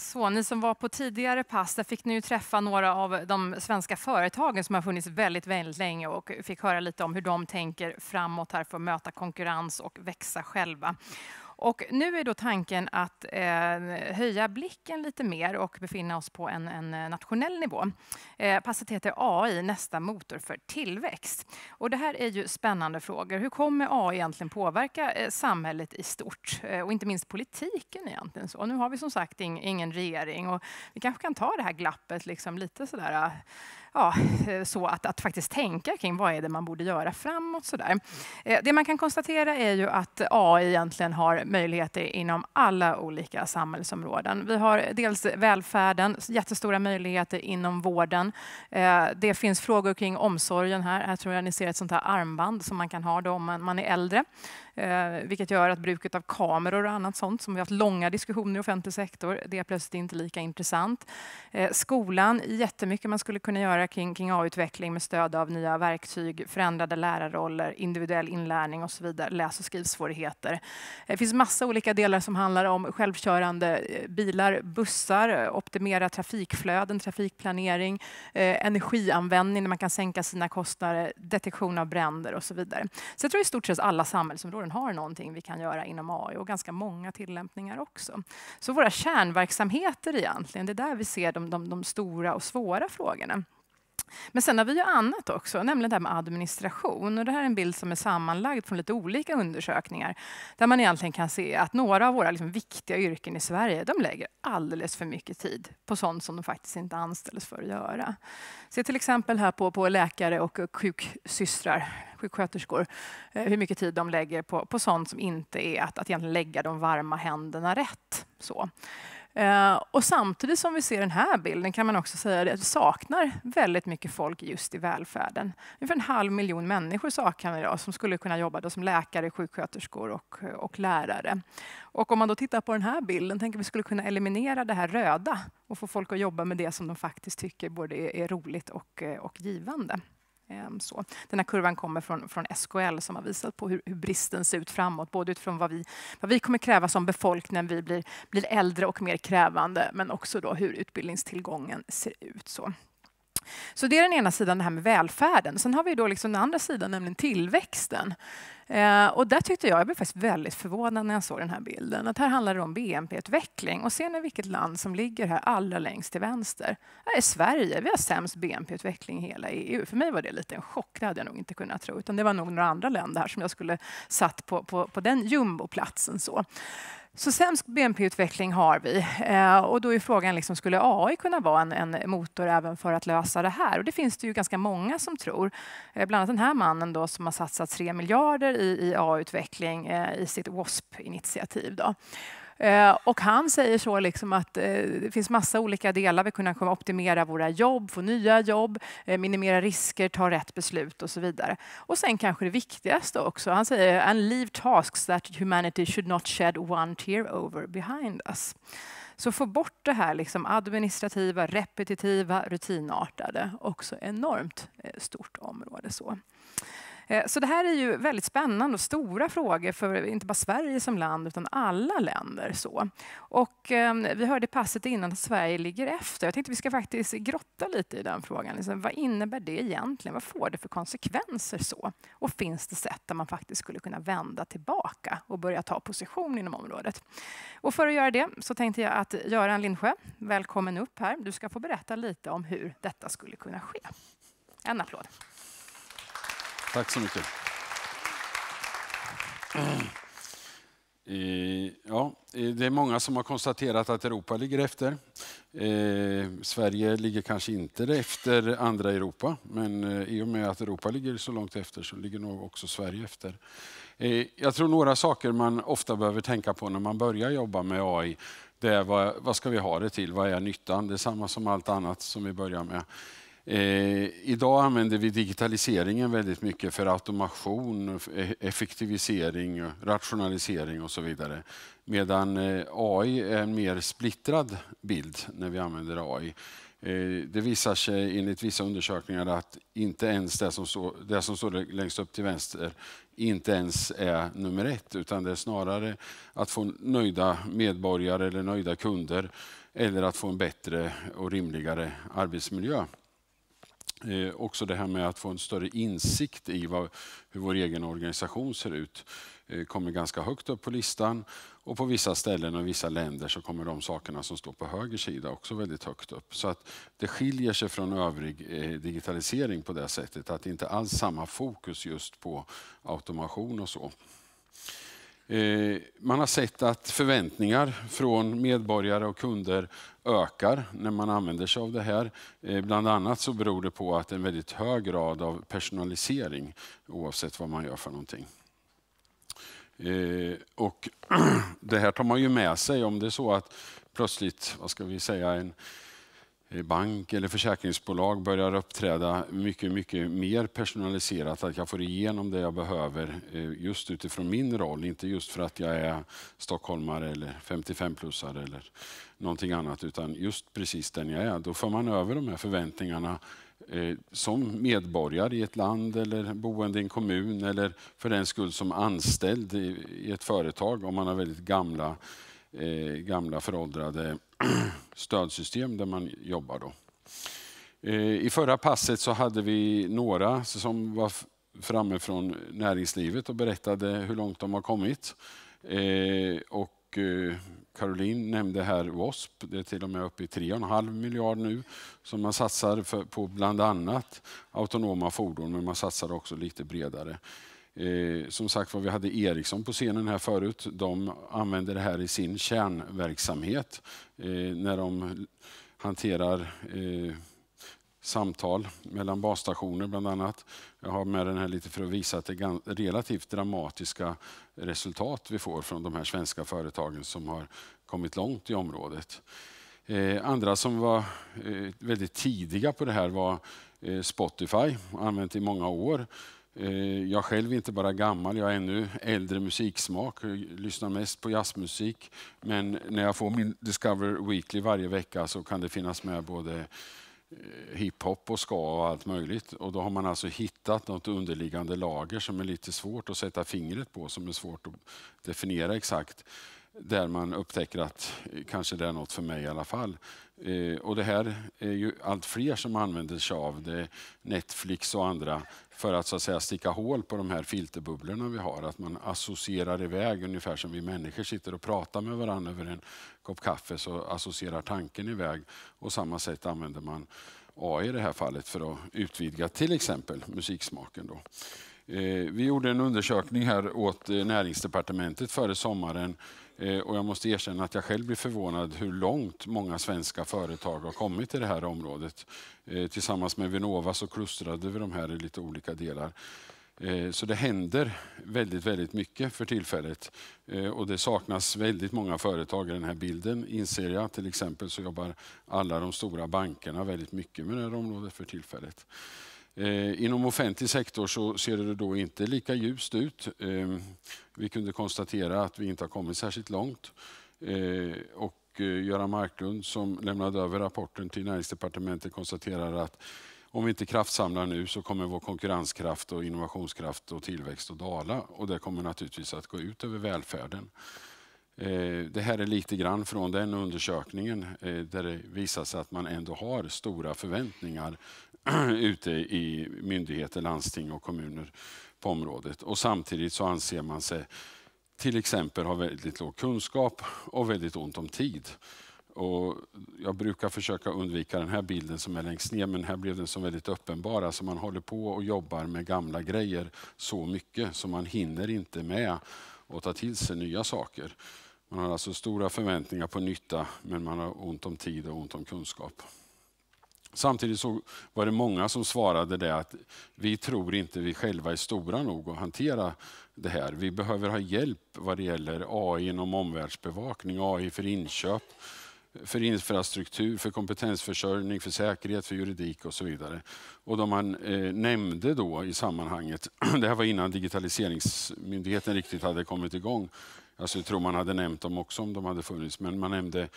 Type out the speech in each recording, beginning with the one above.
Så ni som var på tidigare pass, där fick ni ju träffa några av de svenska företagen som har funnits väldigt, väldigt länge och fick höra lite om hur de tänker framåt här för att möta konkurrens och växa själva. Och nu är då tanken att eh, höja blicken lite mer och befinna oss på en, en eh, nationell nivå. Eh, passet heter AI, nästa motor för tillväxt. Och det här är ju spännande frågor. Hur kommer AI egentligen påverka eh, samhället i stort eh, och inte minst politiken egentligen? Så. Nu har vi som sagt ing, ingen regering och vi kanske kan ta det här glappet liksom lite sådär eh, ja, eh, så att, att faktiskt tänka kring vad är det man borde göra framåt. Så där. Eh, det man kan konstatera är ju att AI egentligen har möjligheter inom alla olika samhällsområden. Vi har dels välfärden, jättestora möjligheter inom vården. Eh, det finns frågor kring omsorgen här. Här tror jag ni ser ett sånt här armband som man kan ha då om man är äldre. Eh, vilket gör att bruket av kameror och annat sånt som vi har haft långa diskussioner i offentlig sektor, det är plötsligt inte lika intressant. Eh, skolan, jättemycket man skulle kunna göra kring, kring A-utveckling med stöd av nya verktyg, förändrade lärarroller, individuell inlärning och så vidare, läs och skrivsvårigheter. Eh, det finns massa olika delar som handlar om självkörande bilar, bussar, optimera trafikflöden, trafikplanering, energianvändning där man kan sänka sina kostnader, detektion av bränder och så vidare. Så jag tror i stort sett alla samhällsområden sektorn har någonting vi kan göra inom AI och ganska många tillämpningar också. Så våra kärnverksamheter egentligen, det är där vi ser de, de, de stora och svåra frågorna. Men sen har vi ju annat också, nämligen det här med administration. Och det här är en bild som är sammanlagd från lite olika undersökningar där man egentligen kan se att några av våra liksom viktiga yrken i Sverige de lägger alldeles för mycket tid på sånt som de faktiskt inte anställs för att göra. Se till exempel här på, på läkare och sjuksystrar, sjuksköterskor, eh, hur mycket tid de lägger på, på sånt som inte är att, att egentligen lägga de varma händerna rätt. Så. Eh, och samtidigt som vi ser den här bilden kan man också säga att vi saknar väldigt mycket folk just i välfärden. Ungefär en halv miljon människor saknar idag som skulle kunna jobba då som läkare, sjuksköterskor och, och lärare. Och om man då tittar på den här bilden, tänker vi skulle kunna eliminera det här röda och få folk att jobba med det som de faktiskt tycker både är roligt och, och givande. Ehm, så. Den här kurvan kommer från, från SKL som har visat på hur, hur, bristen ser ut framåt, både utifrån vad vi, vad vi kommer kräva som befolkning när vi blir, blir äldre och mer krävande, men också då hur utbildningstillgången ser ut. Så. Så det är den ena sidan, det här med välfärden. Sen har vi då liksom den andra sidan, nämligen tillväxten. Eh, och där tyckte jag, jag blev faktiskt väldigt förvånad när jag såg den här bilden, att här handlar det om BNP-utveckling. Och ser ni vilket land som ligger här allra längst till vänster? Här är Sverige. Vi har sämst BNP-utveckling i hela EU. För mig var det lite en chock, det hade jag nog inte kunnat tro. Utan det var nog några andra länder här som jag skulle satt på, på, på den jumboplatsen. Så. Så sämst BNP-utveckling har vi eh, och då är frågan liksom, skulle AI kunna vara en, en, motor även för att lösa det här? Och det finns det ju ganska många som tror. Eh, bland annat den här mannen då som har satsat 3 miljarder i, i AI-utveckling eh, i sitt WASP-initiativ. Eh, och han säger så liksom att eh, det finns massa olika delar. Vi kunna kunna optimera våra jobb, få nya jobb, eh, minimera risker, ta rätt beslut och så vidare. Och sen kanske det viktigaste också. Han säger and leave tasks that humanity should not shed one tear over behind us. Så få bort det här liksom administrativa, repetitiva, rutinartade. Också enormt stort område. så. Eh, så det här är ju väldigt spännande och stora frågor för inte bara Sverige som land utan alla länder. Så. Och ehm, vi hörde passet innan att Sverige ligger efter. Jag tänkte vi ska faktiskt grotta lite i den frågan. Liksom, vad innebär det egentligen? Vad får det för konsekvenser? så? Och finns det sätt där man faktiskt skulle kunna vända tillbaka och börja ta position inom området? Och för att göra det så tänkte jag att Göran Lindsjö, välkommen upp här. Du ska få berätta lite om hur detta skulle kunna ske. En applåd. Tack så mycket. Eh, ja, eh, det är många som har konstaterat att Europa ligger efter. Eh, Sverige ligger kanske inte efter andra Europa, men eh, i och med att Europa ligger så långt efter så ligger nog också Sverige efter. Eh, jag tror några saker man ofta behöver tänka på när man börjar jobba med AI, det är vad, vad ska vi ha det till? Vad är nyttan? Det är samma som allt annat som vi börjar med. Eh, idag använder vi digitaliseringen väldigt mycket för automation, e- effektivisering, rationalisering och så vidare. Medan eh, AI är en mer splittrad bild när vi använder AI. Eh, det visar sig enligt vissa undersökningar att inte ens det som, står, det som står längst upp till vänster inte ens är nummer ett, utan det är snarare att få nöjda medborgare eller nöjda kunder eller att få en bättre och rimligare arbetsmiljö. Eh, också det här med att få en större insikt i vad, hur vår egen organisation ser ut eh, kommer ganska högt upp på listan. Och på vissa ställen och vissa länder så kommer de sakerna som står på höger sida också väldigt högt upp. Så att det skiljer sig från övrig eh, digitalisering på det sättet att det inte alls samma fokus just på automation och så. Eh, man har sett att förväntningar från medborgare och kunder ökar när man använder sig av det här. Eh, bland annat så beror det på att en väldigt hög grad av personalisering oavsett vad man gör för någonting. Eh, och det här tar man ju med sig om det är så att plötsligt, vad ska vi säga, en, bank eller försäkringsbolag börjar uppträda mycket, mycket mer personaliserat. Att jag får igenom det jag behöver eh, just utifrån min roll. Inte just för att jag är stockholmare eller 55-plussare eller någonting annat. Utan just precis den jag är. Då för man över de här förväntningarna eh, som medborgare i ett land eller boende i en kommun eller för den skull som anställd i ett företag om man har väldigt gamla eh, gamla föråldrade stödsystem där man jobbar. Då. Eh, I förra passet så hade vi några som var framme från näringslivet och berättade hur långt de har kommit. Eh, och eh, Caroline nämnde här W.A.S.P. Det är till och med uppe i 3,5 miljard nu som man satsar för, på bland annat autonoma fordon, men man satsar också lite bredare. Eh, som sagt var, vi hade Ericsson på scenen här förut. De använder det här i sin kärnverksamhet eh, när de hanterar eh, samtal mellan basstationer bland annat. Jag har med den här lite för att visa att det är relativt dramatiska resultat vi får från de här svenska företagen som har kommit långt i området. Eh, andra som var eh, väldigt tidiga på det här var eh, Spotify, använt i många år. Eh, jag själv är inte bara gammal, jag har ännu äldre musiksmak. Jag lyssnar mest på jazzmusik. Men när jag får min Discover Weekly varje vecka så kan det finnas med både eh, hiphop och ska och allt möjligt. Och då har man alltså hittat något underliggande lager som är lite svårt att sätta fingret på, som är svårt att definiera exakt. Där man upptäcker att eh, kanske det är något för mig i alla fall. och det här är ju allt fler som använder sig av det. Netflix och andra för att så att säga sticka hål på de här filterbubblorna vi har. Att man associerar iväg ungefär som vi människor sitter och pratar med varandra över en kopp kaffe så associerar tanken iväg och samma sätt använder man AI i det här fallet för att utvidga till exempel musiksmaken. Då. Eh, vi gjorde en undersökning här åt eh, näringsdepartementet före sommaren eh, och jag måste erkänna att jag själv blir förvånad hur långt många svenska företag har kommit i det här området. Tillsammans med Vinnova så klustrade vi de här i lite olika delar. Så det händer väldigt, väldigt mycket för tillfället. Och det saknas väldigt många företag i den här bilden, inser jag. Till exempel så jobbar alla de stora bankerna väldigt mycket med det här området för tillfället. Eh, inom offentlig sektor så ser det då inte lika ljust ut. Ehm, vi kunde konstatera att vi inte har kommit särskilt långt. Eh, och eh, Göran Marklund som lämnade över rapporten till näringsdepartementet konstaterar att om vi inte kraftsamlar nu så kommer vår konkurrenskraft och innovationskraft och tillväxt att dala och det kommer naturligtvis att gå ut över välfärden. Det här är lite grann från den undersökningen där det visar sig att man ändå har stora förväntningar ute i myndigheter, landsting och kommuner på området. Och samtidigt så anser man sig till exempel ha väldigt låg kunskap och väldigt ont om tid. Och jag brukar försöka undvika den här bilden som är längst ner, men här blev den så väldigt uppenbar. Alltså man håller på och jobbar med gamla grejer så mycket så man hinner inte med att ta till sig nya saker. Man har alltså stora förväntningar på nytta, men man har ont om tid och ont om kunskap. Samtidigt så var det många som svarade det att vi tror inte vi själva är stora nog att hantera det här. Vi behöver ha hjälp vad det gäller AI inom omvärldsbevakning, AI för inköp, för infrastruktur, för kompetensförsörjning, för säkerhet, för juridik och så vidare. Och de man eh, nämnde då i sammanhanget, det här var innan digitaliseringsmyndigheten riktigt hade kommit igång, Alltså jag tror man hade nämnt dem också om de hade funnits, men man nämnde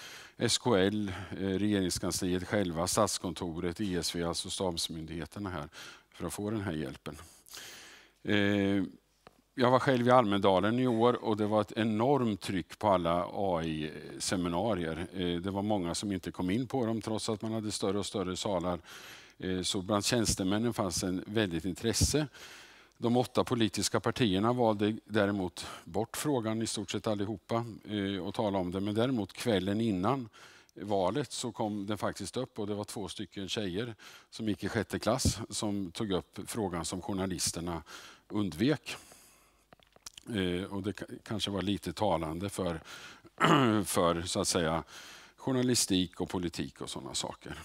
SKL, eh, regeringskansliet själva, Statskontoret, ESV, alltså stabsmyndigheterna här, för att få den här hjälpen. Eh, jag var själv i Almedalen i år och det var ett enormt tryck på alla AI-seminarier. Eh, det var många som inte kom in på dem trots att man hade större och större salar. Så bland tjänstemännen fanns en väldigt intresse. De åtta politiska partierna valde däremot bort frågan i stort sett allihopa eh, och talade om det. Men däremot kvällen innan valet så kom den faktiskt upp och det var två stycken tjejer som gick i sjätte klass som tog upp frågan som journalisterna undvek. Eh, och det kanske var lite talande för, för så att säga, journalistik och politik och sådana saker.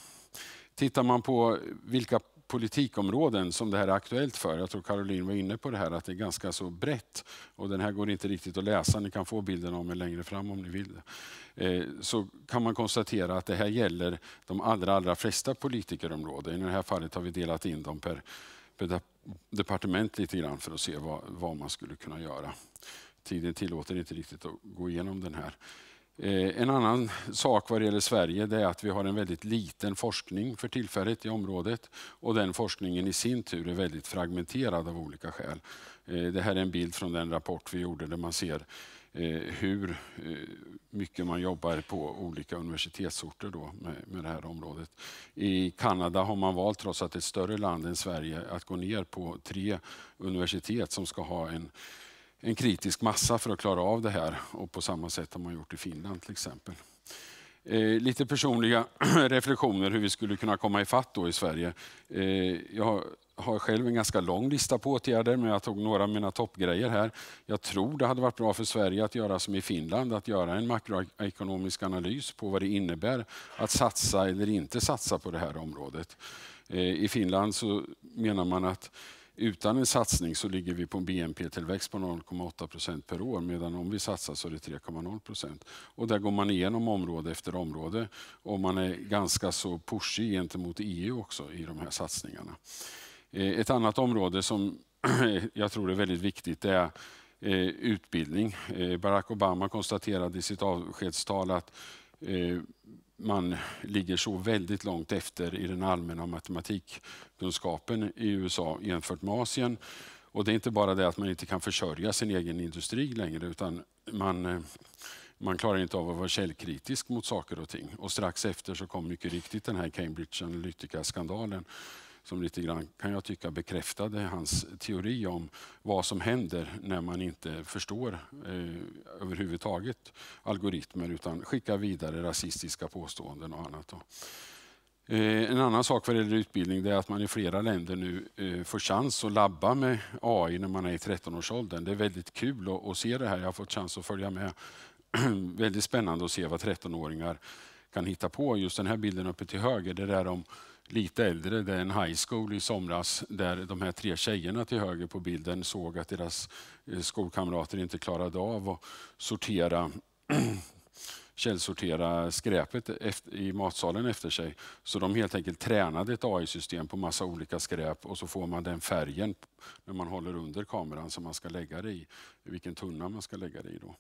Tittar man på vilka politikområden som det här är aktuellt för. Jag tror Caroline var inne på det här att det är ganska så brett. Och den här går inte riktigt att läsa, ni kan få bilden av mig längre fram om ni vill. Eh, så kan man konstatera att det här gäller de allra, allra flesta politikerområden. I det här fallet har vi delat in dem per, per departement lite grann för att se vad, vad man skulle kunna göra. Tiden tillåter inte riktigt att gå igenom den här. Eh, en annan sak vad gäller Sverige det är att vi har en väldigt liten forskning för tillfället i området och den forskningen i sin tur är väldigt fragmenterad av olika skäl. Eh, det här är en bild från den rapport vi gjorde där man ser eh, hur mycket man jobbar på olika universitetsorter då med det här området. I Kanada har man valt, trots att det är ett större land än Sverige, att gå ner på tre universitet som ska ha en en kritisk massa för att klara av det här. Och på samma sätt har man gjort i Finland till exempel. Eh, lite personliga reflektioner hur vi skulle kunna komma ifatt då i Sverige. Eh, jag har själv en ganska lång lista på åtgärder, men jag tog några av mina toppgrejer här. Jag tror det hade varit bra för Sverige att göra som i Finland, att göra en makroekonomisk analys på vad det innebär att satsa eller inte satsa på det här området. Eh, I Finland så menar man att utan en satsning så ligger vi på en BNP-tillväxt på 0,8 procent per år medan om vi satsar så är det 3,0 procent. Och där går man igenom område efter område och man är ganska så pushig gentemot EU också i de här satsningarna. Eh, ett annat område som jag tror är väldigt viktigt är eh, utbildning. Eh, Barack Obama konstaterade i sitt avskedstal att man ligger så väldigt långt efter i den allmänna matematikkunskapen i USA jämfört med Asien. Och det är inte bara det att man inte kan försörja sin egen industri längre utan man, man klarar inte av att vara källkritisk mot saker och ting. Och strax efter så kom mycket riktigt den här Cambridge Analytica-skandalen som lite grann kan jag tycka bekräftade hans teori om vad som händer när man inte förstår eh, överhuvudtaget algoritmer utan skickar vidare rasistiska påståenden och annat. Eh, en annan sak vad gäller utbildning är att man i flera länder nu eh, får chans att labba med AI när man är i 13-årsåldern. Det är väldigt kul att, att se det här. Jag har fått chans att följa med. väldigt spännande att se vad 13-åringar kan hitta på. Just den här bilden uppe till höger, det där om lite äldre, det är en high school i somras där de här tre tjejerna till höger på bilden såg att deras eh, skolkamrater inte klarade av att sortera källsortera skräpet i matsalen efter sig. Så de helt enkelt tränade ett AI-system på massa olika skräp och så får man den färgen när man håller under kameran som man ska lägga det i, vilken tunna man ska lägga det i. Då.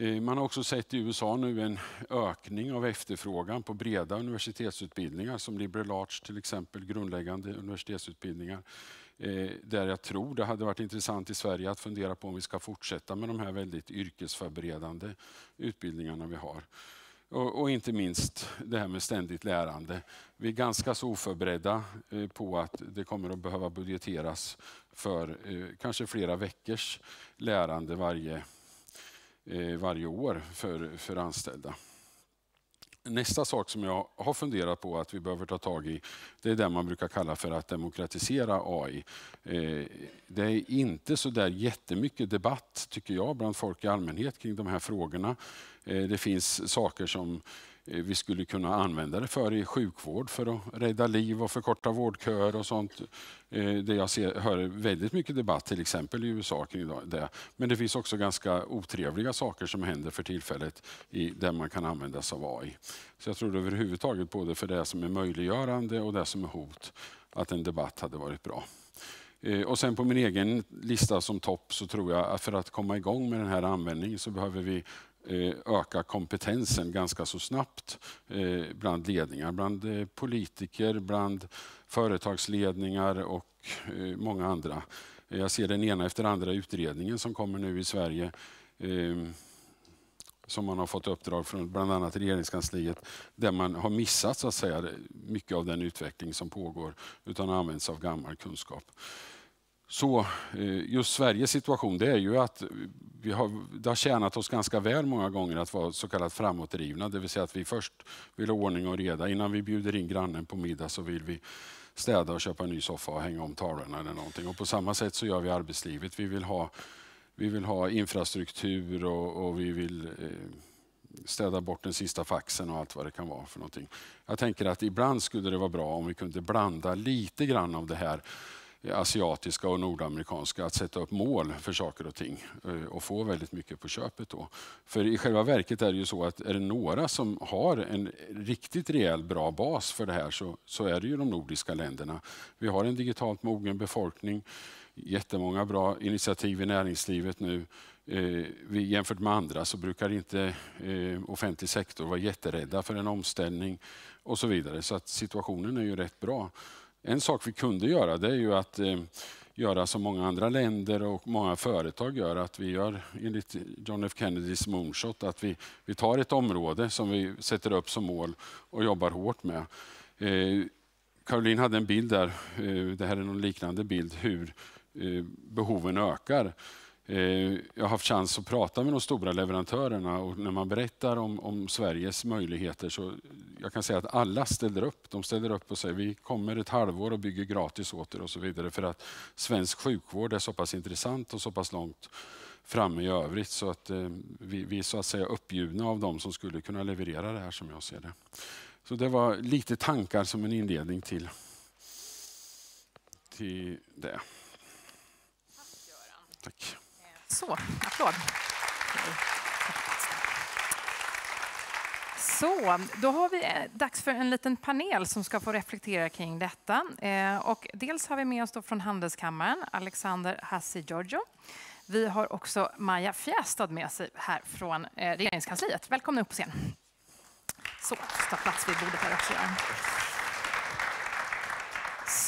Eh, man har också sett i USA nu en ökning av efterfrågan på breda universitetsutbildningar som liberal arts till exempel, grundläggande universitetsutbildningar. Eh, där jag tror det hade varit intressant i Sverige att fundera på om vi ska fortsätta med de här väldigt yrkesförberedande utbildningarna vi har. Och, inte minst det här med ständigt lärande. Vi är ganska så oförberedda eh, på att det kommer att behöva budgeteras för kanske flera veckors lärande varje Eh, varje år för, för anställda. Nästa sak som jag har funderat på att vi behöver ta tag i, det är det man brukar kalla för att demokratisera AI. Eh, det är inte så där jättemycket debatt, tycker jag, bland folk i allmänhet kring de här frågorna. Eh, det finns saker som Eh, vi skulle kunna använda det för i sjukvård för att rädda liv och förkorta vårdköer och sånt. Eh, det jag ser, hör väldigt mycket debatt till exempel i USA kring det. Men det finns också ganska otrevliga saker som händer för tillfället i, där man kan använda sig av AI. Så jag tror överhuvudtaget både för det som är möjliggörande och det som är hot att en debatt hade varit bra. Eh, och sen på min egen lista som topp så tror jag att för att komma igång med den här användningen så behöver vi Eh, öka kompetensen ganska så snabbt eh, bland ledningar, bland eh, politiker, bland företagsledningar och många andra. Jag ser den ena efter andra utredningen som kommer nu i Sverige ehm, som man har fått uppdrag från bland annat regeringskansliet där man har missat så att säga, mycket av den utveckling som pågår utan har använt sig av gammal kunskap. Så eh, just Sveriges situation det är ju att vi har, det har tjänat oss ganska väl många gånger att vara så kallat framåtdrivna. Det vill säga att vi först vill ha ordning och reda. Innan vi bjuder in grannen på middag så vill vi städa och köpa en ny soffa och hänga om tavlorna eller någonting. Och på samma sätt så gör vi arbetslivet. Vi vill ha, vi vill ha infrastruktur och, och vi vill eh, städa bort den sista faxen och allt vad det kan vara för någonting. Jag tänker att ibland skulle det vara bra om vi kunde blanda lite grann av det här asiatiska och nordamerikanska att sätta upp mål för saker och ting eh, och få väldigt mycket på köpet. Då. För i själva verket är det ju så att är det några som har en riktigt rejäl bra bas för det här så, så är det ju de nordiska länderna. Vi har en digitalt mogen befolkning, jättemånga bra initiativ i näringslivet nu. Eh, vi, jämfört med andra så brukar inte eh, offentlig sektor vara jätterädda för en omställning och så vidare. Så att situationen är ju rätt bra. En sak vi kunde göra det är ju att eh, göra som många andra länder och många företag gör, att vi gör enligt John F Kennedys Moonshot, att vi, vi tar ett område som vi sätter upp som mål och jobbar hårt med. Eh, Caroline hade en bild där, eh, det här är någon liknande bild, hur behoven ökar. Eh, jag har haft chans att prata med de stora leverantörerna och när man berättar om, om, Sveriges möjligheter så jag kan säga att alla ställer upp. De ställer upp och säger vi kommer ett halvår och bygger gratis åter och så vidare för att svensk sjukvård är så pass intressant och så pass långt framme i övrigt så att eh, vi, vi är så att säga uppbjudna av dem som skulle kunna leverera det här som jag ser det. Så det var lite tankar som en inledning till, till det. Tack Göran. Tack. Så, applåd. Så, då har vi eh, dags för en liten panel som ska få reflektera kring detta. Eh, och dels har vi med oss då från Handelskammaren Alexander Hassi Giorgio. Vi har också Maja Fjästad med sig här från eh, Regeringskansliet. Välkomna upp på scen. Så, ta plats vid bordet här också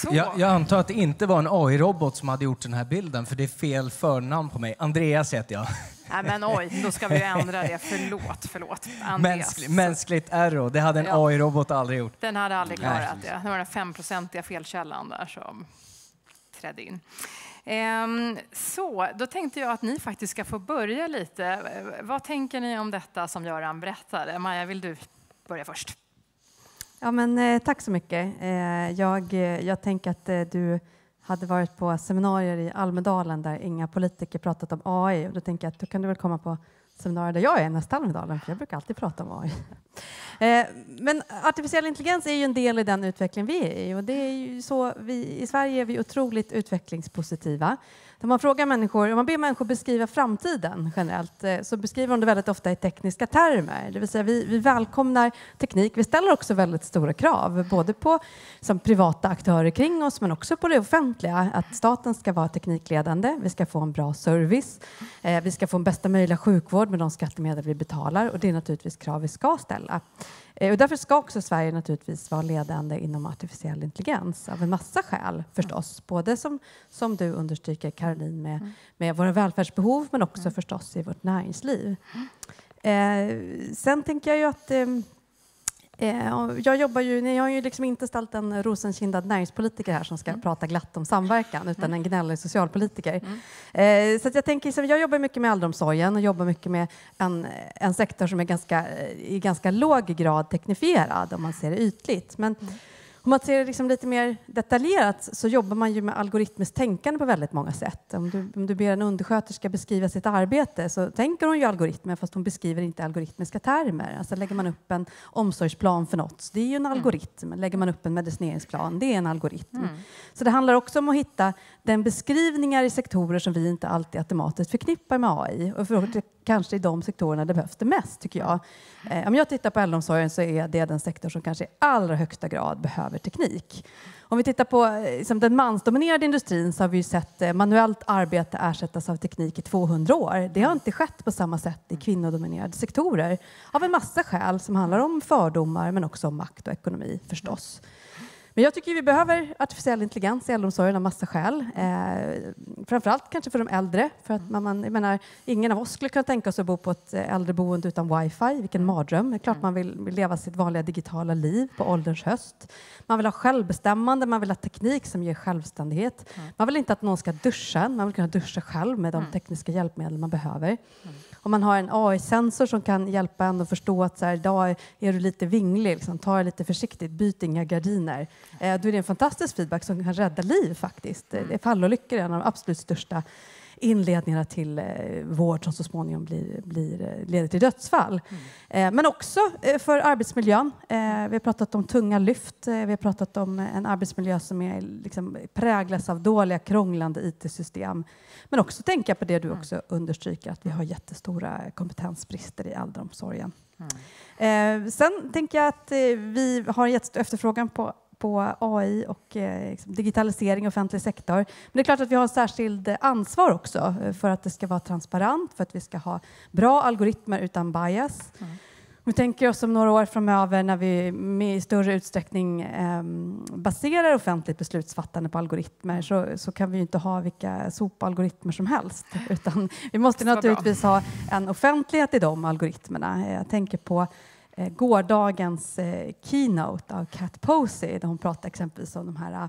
så? Jag, jag, antar att det inte var en AI-robot som hade gjort den här bilden, för det är fel förnamn på mig. Andreas heter jag. Nej, men oj, då ska vi ändra det. Förlåt, förlåt. Mänskli, mänskligt error, det hade en ja. AI-robot aldrig gjort. Den hade aldrig klarat Nej. det. Det var den femprocentiga felkällan där som trädde in. Ehm, så, då tänkte jag att ni faktiskt ska få börja lite. Vad tänker ni om detta som Göran berättade? Maja, vill du börja först? Ja, men, eh, tack så mycket. Eh, jag, eh, jag tänker att du hade varit på seminarier i Almedalen där inga politiker pratat om AI. Och då tänker jag att då kan du väl komma på seminarier där jag är nästa Almedalen, för jag brukar alltid prata om AI. Men artificiell intelligens är ju en del i den utveckling vi är i och det är ju så vi i Sverige är vi otroligt utvecklingspositiva. När man frågar människor, om man ber människor beskriva framtiden generellt eh, så beskriver de det väldigt ofta i tekniska termer. Det vill säga vi, vi välkomnar teknik. Vi ställer också väldigt stora krav både på som privata aktörer kring oss men också på det offentliga. Att staten ska vara teknikledande. Vi ska få en bra service. Eh, vi ska få en bästa möjliga sjukvård med de skattemedel vi betalar och det är naturligtvis krav vi ska ställa. Eh, och därför ska också Sverige naturligtvis vara ledande inom artificiell intelligens av en massa skäl mm. förstås. Både som, som du understryker Caroline med, mm. med våra välfärdsbehov men också mm. förstås i vårt näringsliv. Eh, sen tänker jag ju att eh, Eh, jag jobbar ju, jag har ju liksom inte ställt en rosenkindad näringspolitiker här som ska mm. prata glatt om samverkan utan mm. en gnällig socialpolitiker. Mm. Eh, så jag tänker, jag jobbar mycket med äldreomsorgen och jobbar mycket med en, en sektor som är ganska, i ganska låg grad teknifierad om man ser det ytligt. Men mm. Om man ser det liksom lite mer detaljerat så jobbar man ju med algoritmiskt tänkande på väldigt många sätt. Om du, om du ber en undersköterska beskriva sitt arbete så tänker hon ju algoritmer fast hon beskriver inte algoritmiska termer. Alltså lägger man upp en omsorgsplan för något, det är ju en mm. algoritm. Lägger man upp en medicineringsplan, det är en algoritm. Mm. Så det handlar också om att hitta den beskrivningar i sektorer som vi inte alltid automatiskt förknippar med AI. Och för det kanske i de sektorerna det behövs det mest, tycker jag. Mm. Eh, om jag tittar på äldreomsorgen så är det den sektor som kanske i allra högsta grad behöver över teknik. Om vi tittar på liksom, den mansdominerade industrin så har vi ju sett eh, manuellt arbete ersättas av teknik i 200 år. Det har inte skett på samma sätt i kvinnodominerade sektorer av en massa skäl som handlar om fördomar men också om makt och ekonomi förstås. Mm. Men jag tycker vi behöver artificiell intelligens i äldreomsorgen av massa skäl. Eh, framförallt kanske för de äldre. För att man, man, jag menar, ingen av oss skulle kunna tänka oss att bo på ett äldreboende utan wifi. Vilken mm. mardröm. Det är klart mm. man vill, vill leva sitt vanliga digitala liv på ålderns höst. Man vill ha självbestämmande, man vill ha teknik som ger självständighet. Mm. Man vill inte att någon ska duscha, man vill kunna duscha själv med de tekniska hjälpmedel man behöver. Om man har en AI-sensor som kan hjälpa en att förstå att så här, idag är du lite vinglig, liksom, ta det lite försiktigt, byt inga gardiner. Eh, då är det en fantastisk feedback som kan rädda liv faktiskt. Mm. Fallolyckor är en av de absolut största inledningarna till eh, vård som så småningom blir, blir, eh, leder till dödsfall. Mm. men också för arbetsmiljön. vi har pratat om tunga lyft. vi har pratat om en arbetsmiljö som är, liksom, präglas av dåliga, krånglande IT-system. Men också tänka på det du mm. också mm. understryker, att vi har jättestora kompetensbrister i äldreomsorgen. Mm. sen tänker jag att vi har en jättestor efterfrågan på på AI och eh, liksom digitalisering i offentlig sektor. Men det är klart att vi har särskild ansvar också eh, för att det ska vara transparent, för att vi ska ha bra algoritmer utan bias. Mm. Vi tänker oss om några år framöver när vi i större utsträckning eh, baserar offentligt beslutsfattande på algoritmer så, så kan vi inte ha vilka sopalgoritmer som helst utan vi måste naturligtvis bra. ha en offentlighet i de algoritmerna. Jag tänker på Eh, gårdagens eh, keynote av Cat Posey där hon pratade exempelvis om de här eh,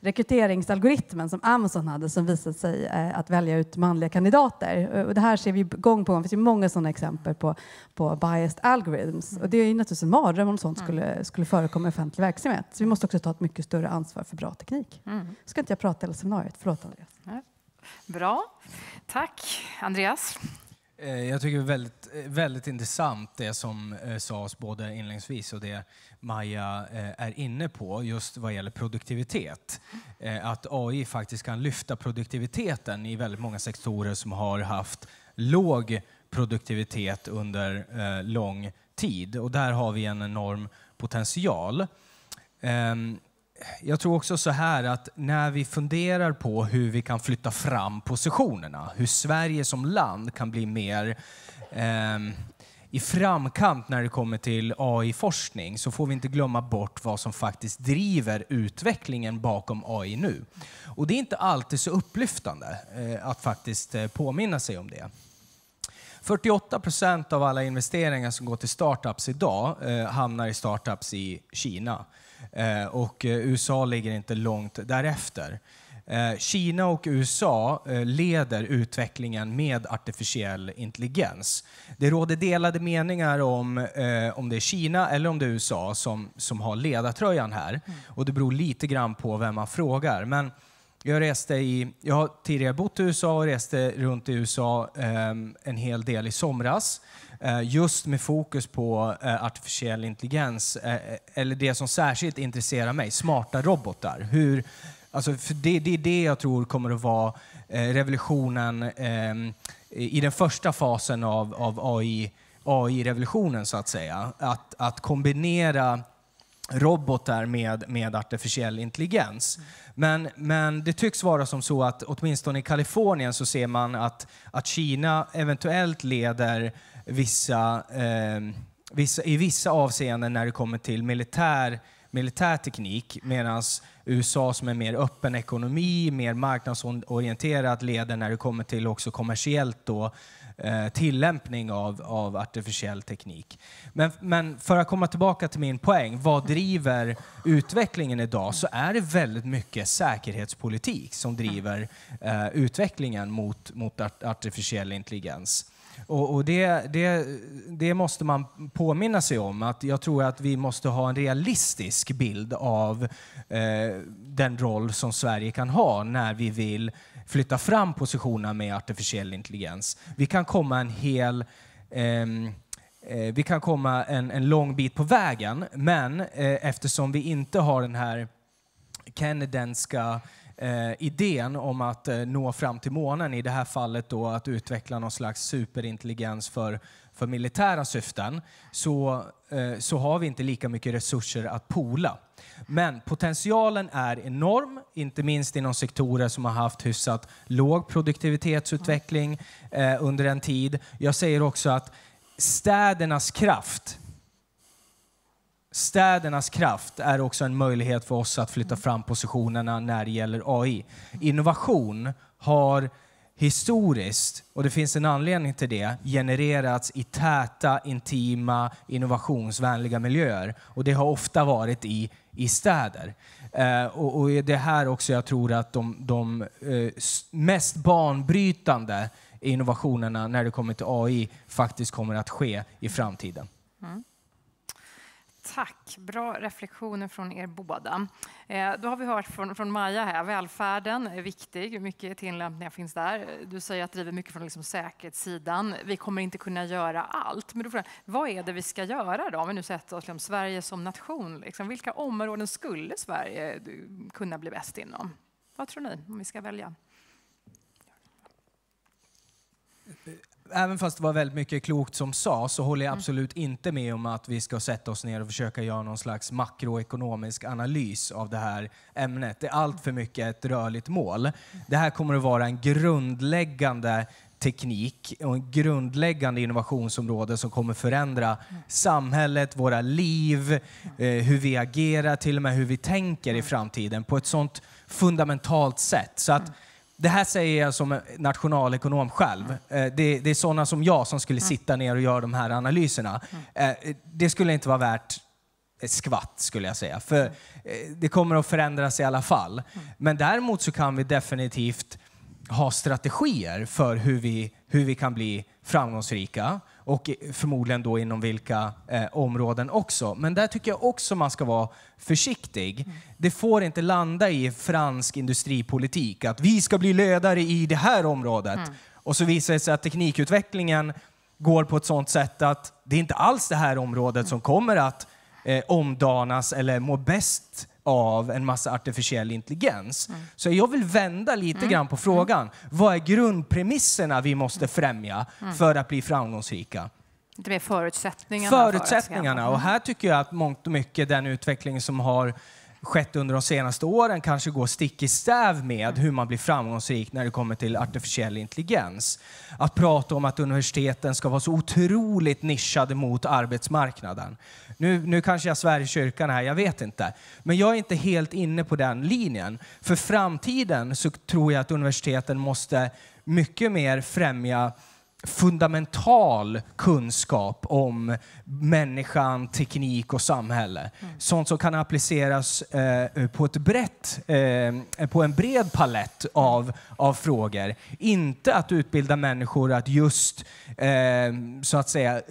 rekryteringsalgoritmen som Amazon hade som visat sig att välja ut manliga kandidater. Och det här ser vi gång på gång. Det finns ju många sådana exempel på, på biased algorithms mm. och det är ju naturligtvis en mardröm om sånt mm. skulle, skulle förekomma i offentlig verksamhet. Så vi måste också ta ett mycket större ansvar för bra teknik. Mm. Ska inte jag prata hela seminariet? Förlåt Andreas. Bra. Tack Andreas. Eh, jag tycker det är väldigt, eh, väldigt intressant det som eh, sades både inledningsvis och det Maja är inne på just vad gäller produktivitet. Att AI faktiskt kan lyfta produktiviteten i väldigt många sektorer som har haft låg produktivitet under lång tid. Och där har vi en enorm potential. Ehm, jag tror också så här att när vi funderar på hur vi kan flytta fram positionerna, hur Sverige som land kan bli mer eh, i framkant när det kommer till AI-forskning så får vi inte glömma bort vad som faktiskt driver utvecklingen bakom AI nu. Och det är inte alltid så upplyftande eh, att faktiskt eh, påminna sig om det. 48 procent av alla investeringar som går till startups idag eh, hamnar i startups i Kina. Eh, och eh, USA ligger inte långt därefter. Eh, Kina och USA leder utvecklingen med artificiell intelligens. Det råder delade meningar om, om det är Kina eller om det är USA som, som har ledartröjan här. Mm. Och det beror lite grann på vem man frågar. Men jag, reste i, jag har tidigare bott i USA och reste runt i USA ehm, en hel del i somras eh, just med fokus på eh, artificiell intelligens, eh, eller det som särskilt intresserar mig, smarta robotar. Hur, alltså, för det, är det jag tror kommer att vara revolutionen ehm, i den första fasen av, av AI, AI-revolutionen, så att säga. Att, att kombinera robotar med, med artificiell intelligens. Men, men det tycks vara som så att åtminstone i Kalifornien så ser man att, att Kina eventuellt leder vissa, eh, vissa, i vissa avseenden när det kommer till militär militär teknik medan USA som är mer öppen ekonomi, mer marknadsorienterat leder när det kommer till också kommersiellt då, Eh, tillämpning av, av artificiell teknik. Men, men för att komma tillbaka till min poäng, vad driver utvecklingen idag? Så är det väldigt mycket säkerhetspolitik som driver eh, utvecklingen mot, mot artificiell intelligens. Och, och det, det, det, måste man påminna sig om. att Jag tror att vi måste ha en realistisk bild av eh, den roll som Sverige kan ha när vi vill flytta fram positionerna med artificiell intelligens. Vi kan komma en hel ehm, eh, vi kan komma en, en lång bit på vägen, men eh, eftersom vi inte har den här Kennedenska eh, idén om att eh, nå fram till månen, i det här fallet då att utveckla någon slags superintelligens för för militära syften så, eh, så har vi inte lika mycket resurser att pola. Men potentialen är enorm, inte minst inom sektorer som har haft hyfsat låg produktivitetsutveckling eh, under en tid. Jag säger också att städernas kraft Städernas kraft är också en möjlighet för oss att flytta fram positionerna när det gäller AI. Innovation har historiskt, och det finns en anledning till det, genererats i täta, intima, innovationsvänliga miljöer. Och det har ofta varit i, i städer. Eh, och, och det är här också jag tror att de, de eh, mest banbrytande innovationerna när det kommer till AI faktiskt kommer att ske i framtiden. Mm. Tack, bra reflektioner från er båda. Eh, då har vi hört från, från Maja här, välfärden är viktig, mycket tillämpningar finns där. Du säger att driver mycket från liksom säkerhetssidan, vi kommer inte kunna göra allt. Men då frågar vad är det vi ska göra då, om vi nu sätter oss liksom, Sverige som nation? Liksom, vilka områden skulle Sverige kunna bli bäst inom? Vad tror ni, om vi ska välja? även fast det var väldigt mycket klokt som sa så håller jag mm. absolut inte med om att vi ska sätta oss ner och försöka göra någon slags makroekonomisk analys av det här ämnet. Det är allt för mycket ett rörligt mål. Det här kommer att vara en grundläggande teknik och en grundläggande innovationsområde som kommer förändra mm. samhället, våra liv, mm. eh, hur vi agerar, till och med hur vi tänker i framtiden på ett sånt fundamentalt sätt. Så att det här säger jag som nationalekonom själv. Eh, det, det är sådana som jag som skulle mm. sitta ner och göra de här analyserna. Mm. Eh, det skulle inte vara värt ett skvatt skulle jag säga. För eh, det kommer att förändras i alla fall. Mm. Men däremot så kan vi definitivt ha strategier för hur vi, hur vi kan bli framgångsrika och förmodligen då inom vilka eh, områden också. Men där tycker jag också man ska vara försiktig. Mm. Det får inte landa i fransk industripolitik, att vi ska bli ledare i det här området. Mm. Och så visar det sig att teknikutvecklingen går på ett sådant sätt att det är inte alls det här området mm. som kommer att eh, omdanas eller må bäst av en massa artificiell intelligens. Mm. Så jag vill vända lite mm. grann på frågan. Mm. Vad är grundpremisserna vi måste främja mm. för att bli framgångsrika? Lite mer förutsättningarna. Förutsättningarna. Och här tycker jag att mångt och mycket den utveckling som har skett under de senaste åren kanske går stick i stäv med hur man blir framgångsrik när det kommer till artificiell intelligens. Att prata om att universiteten ska vara så otroligt nischade mot arbetsmarknaden. Nu, nu kanske jag svär i kyrkan här, jag vet inte. Men jag är inte helt inne på den linjen. För framtiden så tror jag att universiteten måste mycket mer främja fundamental kunskap om människan, teknik och samhälle. Mm. Sånt som kan appliceras eh, på, ett brett, eh, på en bred palett av, av frågor. Inte att utbilda människor att just, eh, så att säga,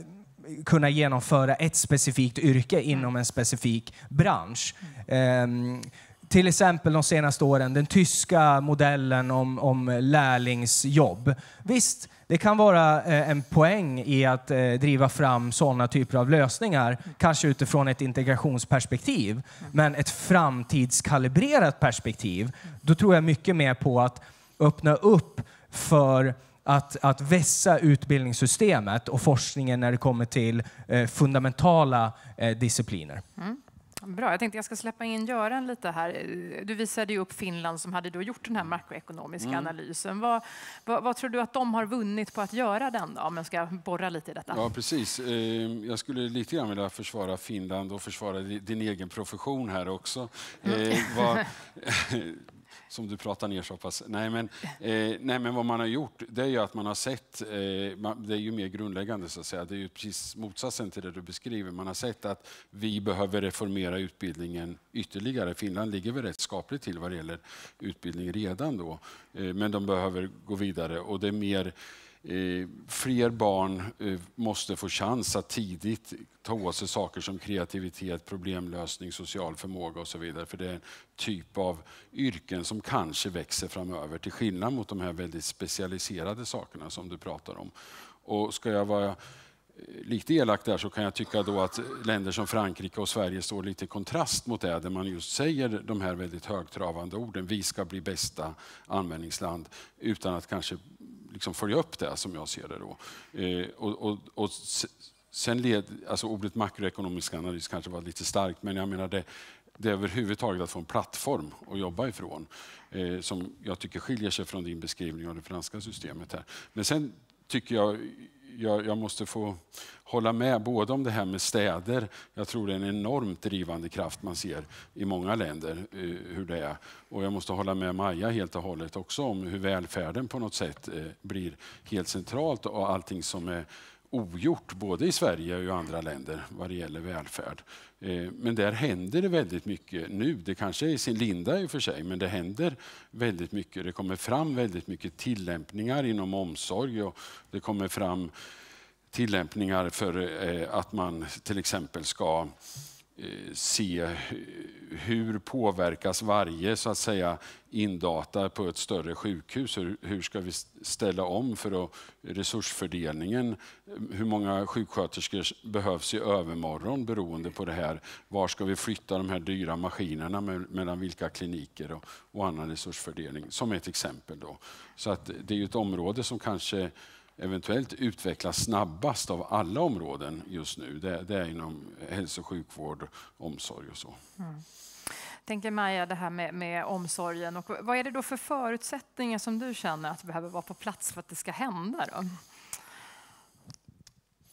kunna genomföra ett specifikt yrke inom en specifik bransch. Mm eh, till exempel de senaste åren, den tyska modellen om, om lärlingsjobb. Visst, det kan vara eh, en poäng i att eh, driva fram sådana typer av lösningar, kanske utifrån ett integrationsperspektiv, men ett framtidskalibrerat perspektiv. Då tror jag mycket mer på att öppna upp för att, att vässa utbildningssystemet och forskningen när det kommer till eh, fundamentala discipliner. Mm. Bra. Jag tänkte jag ska släppa in Göran lite här. Eh, du visade ju upp Finland som hade då gjort den här mm. makroekonomiska mm. analysen. Vad, vad, vad, tror du att de har vunnit på att göra den då? Om jag ska borra lite i detta. Ja, precis. Eh, jag skulle lite grann vilja försvara Finland och försvara din egen profession här också. Mm. Eh, vad, som du pratar ner så pass. Nej men, eh, nej, men vad man har gjort, det är ju att man har sett, eh, man, det är ju mer grundläggande så att säga, det är ju precis motsatsen till det du beskriver. Man har sett att vi behöver reformera utbildningen ytterligare. Finland ligger väl rätt skapligt till vad det gäller utbildning redan då, eh, men de behöver gå vidare och det är mer Eh, fler barn eh, måste få chans att tidigt ta åt sig saker som kreativitet, problemlösning, social förmåga och så vidare. För det är en typ av yrken som kanske växer framöver till skillnad mot de här väldigt specialiserade sakerna som du pratar om. Och ska jag vara eh, lite elak där så kan jag tycka då att länder som Frankrike och Sverige står lite i kontrast mot det, där man just säger de här väldigt högtravande orden. Vi ska bli bästa användningsland utan att kanske liksom följa upp det som jag ser det. Då. Eh, och, och, och sen led, alltså ordet makroekonomisk analys kanske var lite starkt, men jag menar det, det är överhuvudtaget att få en plattform att jobba ifrån eh, som jag tycker skiljer sig från din beskrivning av det franska systemet. här. Men sen tycker jag jag, jag, måste få hålla med både om det här med städer, jag tror det är en enormt drivande kraft man ser i många länder eh, hur det är. Och jag måste hålla med Maja helt och hållet också om hur välfärden på något sätt eh, blir helt centralt och allting som är ogjort både i Sverige och i andra länder vad det gäller välfärd. Eh, men där händer det väldigt mycket nu. Det kanske är i sin linda i och för sig, men det händer väldigt mycket. Det kommer fram väldigt mycket tillämpningar inom omsorg och det kommer fram tillämpningar för eh, att man till exempel ska se hur påverkas varje så att säga, indata på ett större sjukhus? Hur, hur ska vi ställa om för att resursfördelningen? Hur många sjuksköterskor behövs i övermorgon beroende på det här? Var ska vi flytta de här dyra maskinerna med, mellan vilka kliniker och, och annan resursfördelning? Som ett exempel. Då. Så att det är ett område som kanske eventuellt utvecklas snabbast av alla områden just nu. Det, det är inom hälso och sjukvård, omsorg och så. Mm. Tänker Maja, det här med, med, omsorgen. Och vad är det då för förutsättningar som du känner att behöver vara på plats för att det ska hända? Då?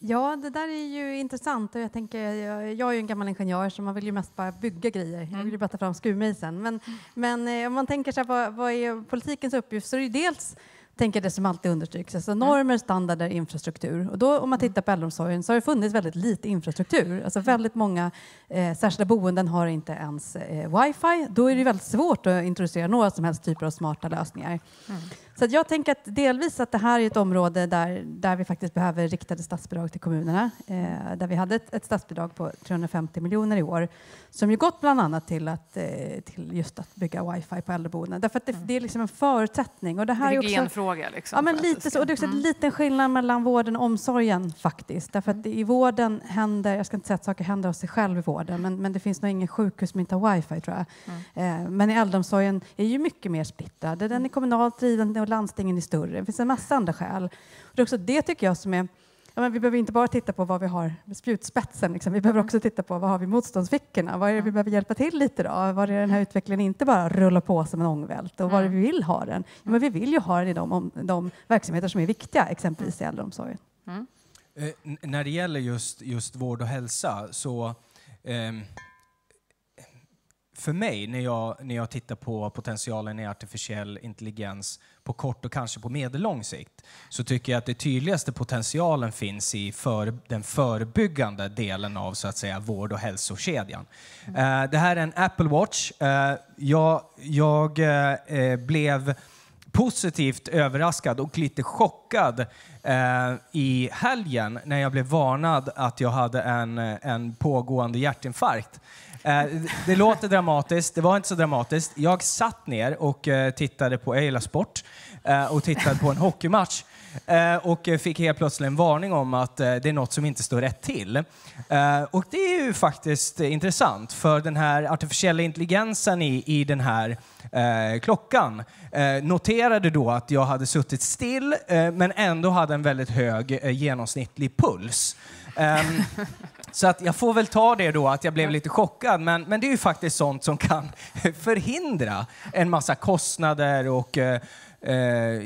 Ja, det där är ju intressant. Jag, tänker, jag, är ju en gammal ingenjör så man vill ju mest bara bygga grejer. Jag vill ju mm. bara ta fram skruvmejseln. Men, men eh, om man tänker så vad, vad är politikens uppgift? Så är det ju dels tänker det som alltid understryks, alltså mm. normer, standarder, infrastruktur. Och då, om man mm. tittar på äldreomsorgen så har det funnits väldigt lite infrastruktur. Alltså väldigt många eh, särskilda boenden har inte ens eh, wifi. Då är det väldigt svårt att introducera några som helst typer av smarta lösningar. Mm. Så jag tänker att delvis att det här är ett område där, där vi faktiskt behöver riktade statsbidrag till kommunerna. Eh, där vi hade ett, ett, statsbidrag på 350 miljoner i år som ju gått bland annat till, att, eh, till just att bygga wifi på äldreboenden. Därför att det, mm. det är liksom en förutsättning. Och det här det är, är hygienfråga. Liksom, ja, men lite så. Och det är också mm. en liten skillnad mellan vården och omsorgen faktiskt. Därför att mm. i vården händer, jag ska inte säga att saker händer av sig själv i vården, men, men det finns nog ingen sjukhus som inte har wifi tror jag. Mm. Eh, men i äldreomsorgen är ju mycket mer splittrad. Den är mm. kommunalt driven att landstingen är större. Det finns en massa andra skäl. Och det, är också det tycker jag som är Ja, men vi behöver inte bara titta på vad vi har med spjutspetsen, liksom. vi behöver mm. också titta på vad har vi motståndsfickorna, vad är det vi behöver hjälpa till lite då? Var är den här utvecklingen inte bara rulla på som en ångvält och var är mm. vi vill ha den? Ja, men vi vill ju ha den i de, de verksamheter som är viktiga, exempelvis i äldreomsorgen. Mm. Eh, när det gäller just, just vård och hälsa så eh, för mig, när jag, när jag tittar på potentialen i artificiell intelligens på kort och kanske på medellång sikt så tycker jag att det tydligaste potentialen finns i för, den förebyggande delen av så att säga vård och hälsokedjan. Mm. Eh, det här är en Apple Watch. Eh, jag, jag eh, blev positivt överraskad och lite chockad eh, i helgen när jag blev varnad att jag hade en, en pågående hjärtinfarkt. Eh, det låter dramatiskt, det var inte så dramatiskt. Jag satt ner och eh, tittade på, jag gillar sport, eh, och tittade på en hockeymatch och fick helt plötsligt en varning om att det är något som inte står rätt till. Och det är ju faktiskt intressant, för den här artificiella intelligensen i, i den här eh, klockan eh, noterade då att jag hade suttit still eh, men ändå hade en väldigt hög genomsnittlig puls. Ehm, så att jag får väl ta det då, att jag blev lite chockad. Men, men det är ju faktiskt sånt som kan förhindra en massa kostnader och eh, eh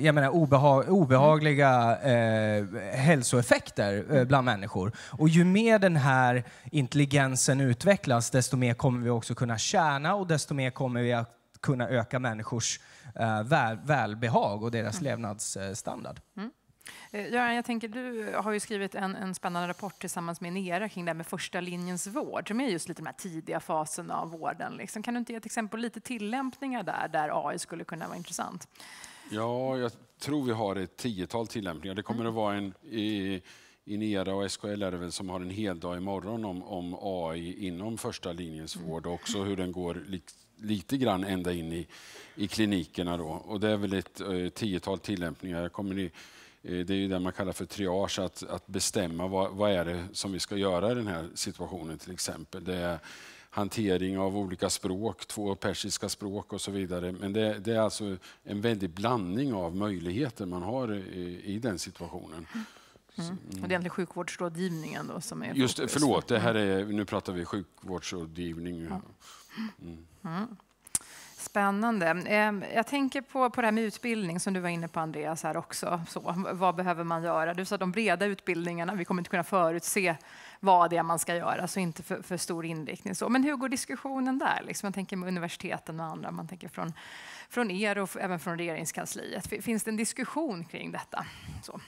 jag menar obehag, obehagliga eh, hälsoeffekter eh, bland människor. Och ju mer den här intelligensen utvecklas, desto mer kommer vi också kunna tjäna och desto mer kommer vi att kunna öka människors eh, väl, välbehag och deras mm. levnadsstandard. Mm. Eh, Göran, jag tänker, du har ju skrivit en, en spännande rapport tillsammans med Nera kring det här med första linjens vård, som är just lite de här tidiga faserna av vården. Liksom. Kan du inte ge ett exempel på lite tillämpningar där, där AI skulle kunna vara intressant? Ja, jag tror vi har ett tiotal tillämpningar. Det kommer mm. att vara en i, Inera och SKL är väl, som har en hel dag imorgon om, om AI inom första linjens mm. vård och också hur den går li, lite grann ända in i, i klinikerna. Då. Och det är väl ett eh, tiotal tillämpningar. Jag kommer i, Eh, det är ju det man kallar för triage, att, att bestämma vad, vad, är det som vi ska göra i den här situationen till exempel. Det är hantering av olika språk, två persiska språk och så vidare. Men det, det är alltså en väldig blandning av möjligheter man har i, i den situationen. Mm. Mm. Och det är egentligen sjukvårdsrådgivningen då som är Just förlåt, det här mm. är, nu pratar vi sjukvårdsrådgivning. Mm. mm. Spännande. Ehm, jag tänker på, på det här med utbildning som du var inne på Andreas här också. Så, vad behöver man göra? Du sa de breda utbildningarna, vi kommer inte kunna förutse vad det är man ska göra, så inte för, för stor inriktning. Så. Men hur går diskussionen där? Liksom, man tänker med universiteten och andra, man tänker från, från er och även från regeringskansliet. Finns det en diskussion kring detta? Så.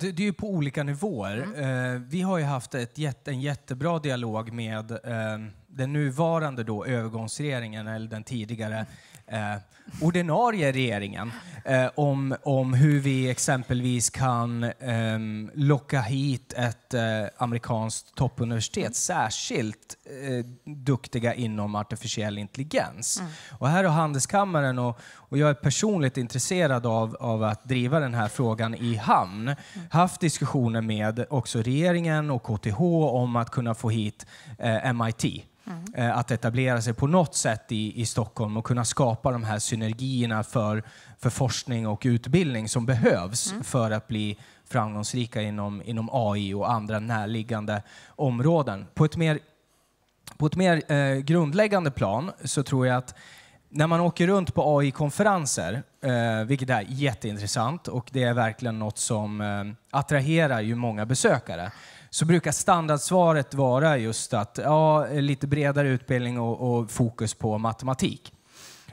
Det, det är ju på olika nivåer. Mm. Eh, vi har ju haft ett, en jättebra dialog med ehm, den nuvarande då, övergångsregeringen, eller den tidigare eh, ordinarie regeringen, eh, om, om hur vi exempelvis kan eh, locka hit ett eh, amerikanskt toppuniversitet, särskilt eh, duktiga inom artificiell intelligens. Mm. Och här har Handelskammaren, och, och jag är personligt intresserad av, av att driva den här frågan i hamn, mm. haft diskussioner med också regeringen och KTH om att kunna få hit eh, MIT mm. Eh, att etablera sig på något sätt i, i Stockholm och kunna skapa de här synergierna för, för forskning och utbildning som behövs mm. för att bli framgångsrika inom, inom AI och andra närliggande områden. På ett mer, på ett mer eh, grundläggande plan så tror jag att när man åker runt på AI-konferenser, eh, vilket är jätteintressant och det är verkligen något som eh, attraherar ju många besökare, så brukar standardsvaret vara just att ja, lite bredare utbildning och, och fokus på matematik.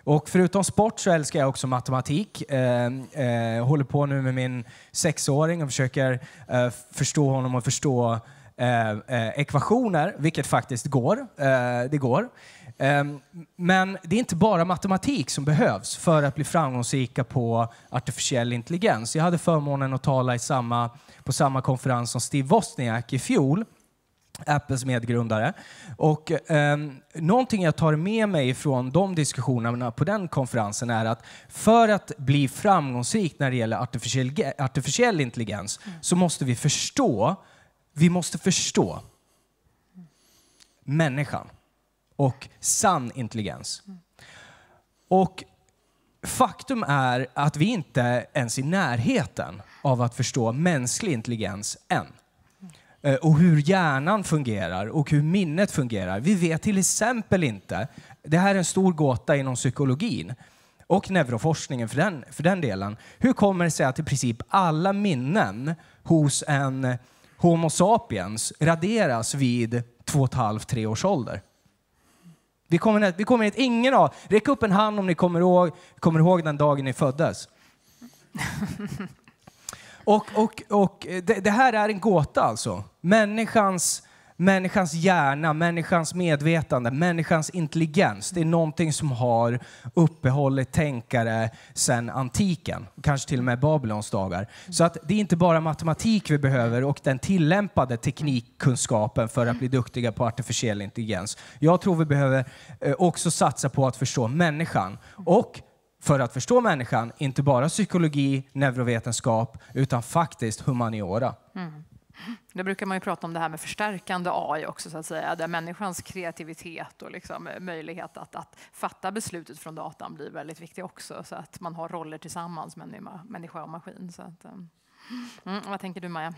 Och förutom sport så älskar jag också matematik. Eh, eh, håller på nu med min sexåring och försöker eh, förstå honom och förstå eh, eh, ekvationer, vilket faktiskt går. Eh, det går. Ehm, men det är inte bara matematik som behövs för att bli framgångsrika på artificiell intelligens. Jag hade förmånen att tala i samma, på samma konferens som Steve Wozniak i fjol. Apples medgrundare. Och, eh, någonting jag tar med mig från de diskussionerna på den konferensen är att för att bli framgångsrik när det gäller artificiell, artificiell intelligens så måste vi förstå, vi måste förstå människan och sann intelligens. Och faktum är att vi inte ens är i närheten av att förstå mänsklig intelligens än. Eh, och hur hjärnan fungerar och hur minnet fungerar. Vi vet till exempel inte, det här är en stor gåta inom psykologin och neuroforskningen för den, för den delen. Hur kommer det sig att i princip alla minnen hos en Homo sapiens raderas vid 2,5-3 års ålder? Vi kommer, vi kommer hit, ingen av, räck upp en hand om ni kommer ihåg, kommer ihåg den dagen ni föddes. och, och, och eh, det, det, här är en gåta alltså. Människans Människans hjärna, människans medvetande, människans intelligens, det är någonting som har uppehållit tänkare sedan antiken, kanske till och med Babylons dagar. Så att det är inte bara matematik vi behöver och den tillämpade teknikkunskapen för att bli duktiga på artificiell intelligens. Jag tror vi behöver eh, också satsa på att förstå människan och för att förstå människan, inte bara psykologi, neurovetenskap, utan faktiskt humaniora. Mm. Då brukar man ju prata om det här med förstärkande AI också, så att säga, där människans kreativitet och liksom eh, möjlighet att, att fatta beslutet från datan blir väldigt viktig också, så att man har roller tillsammans, människa och maskin. Så att, eh. mm, vad tänker du, Maja?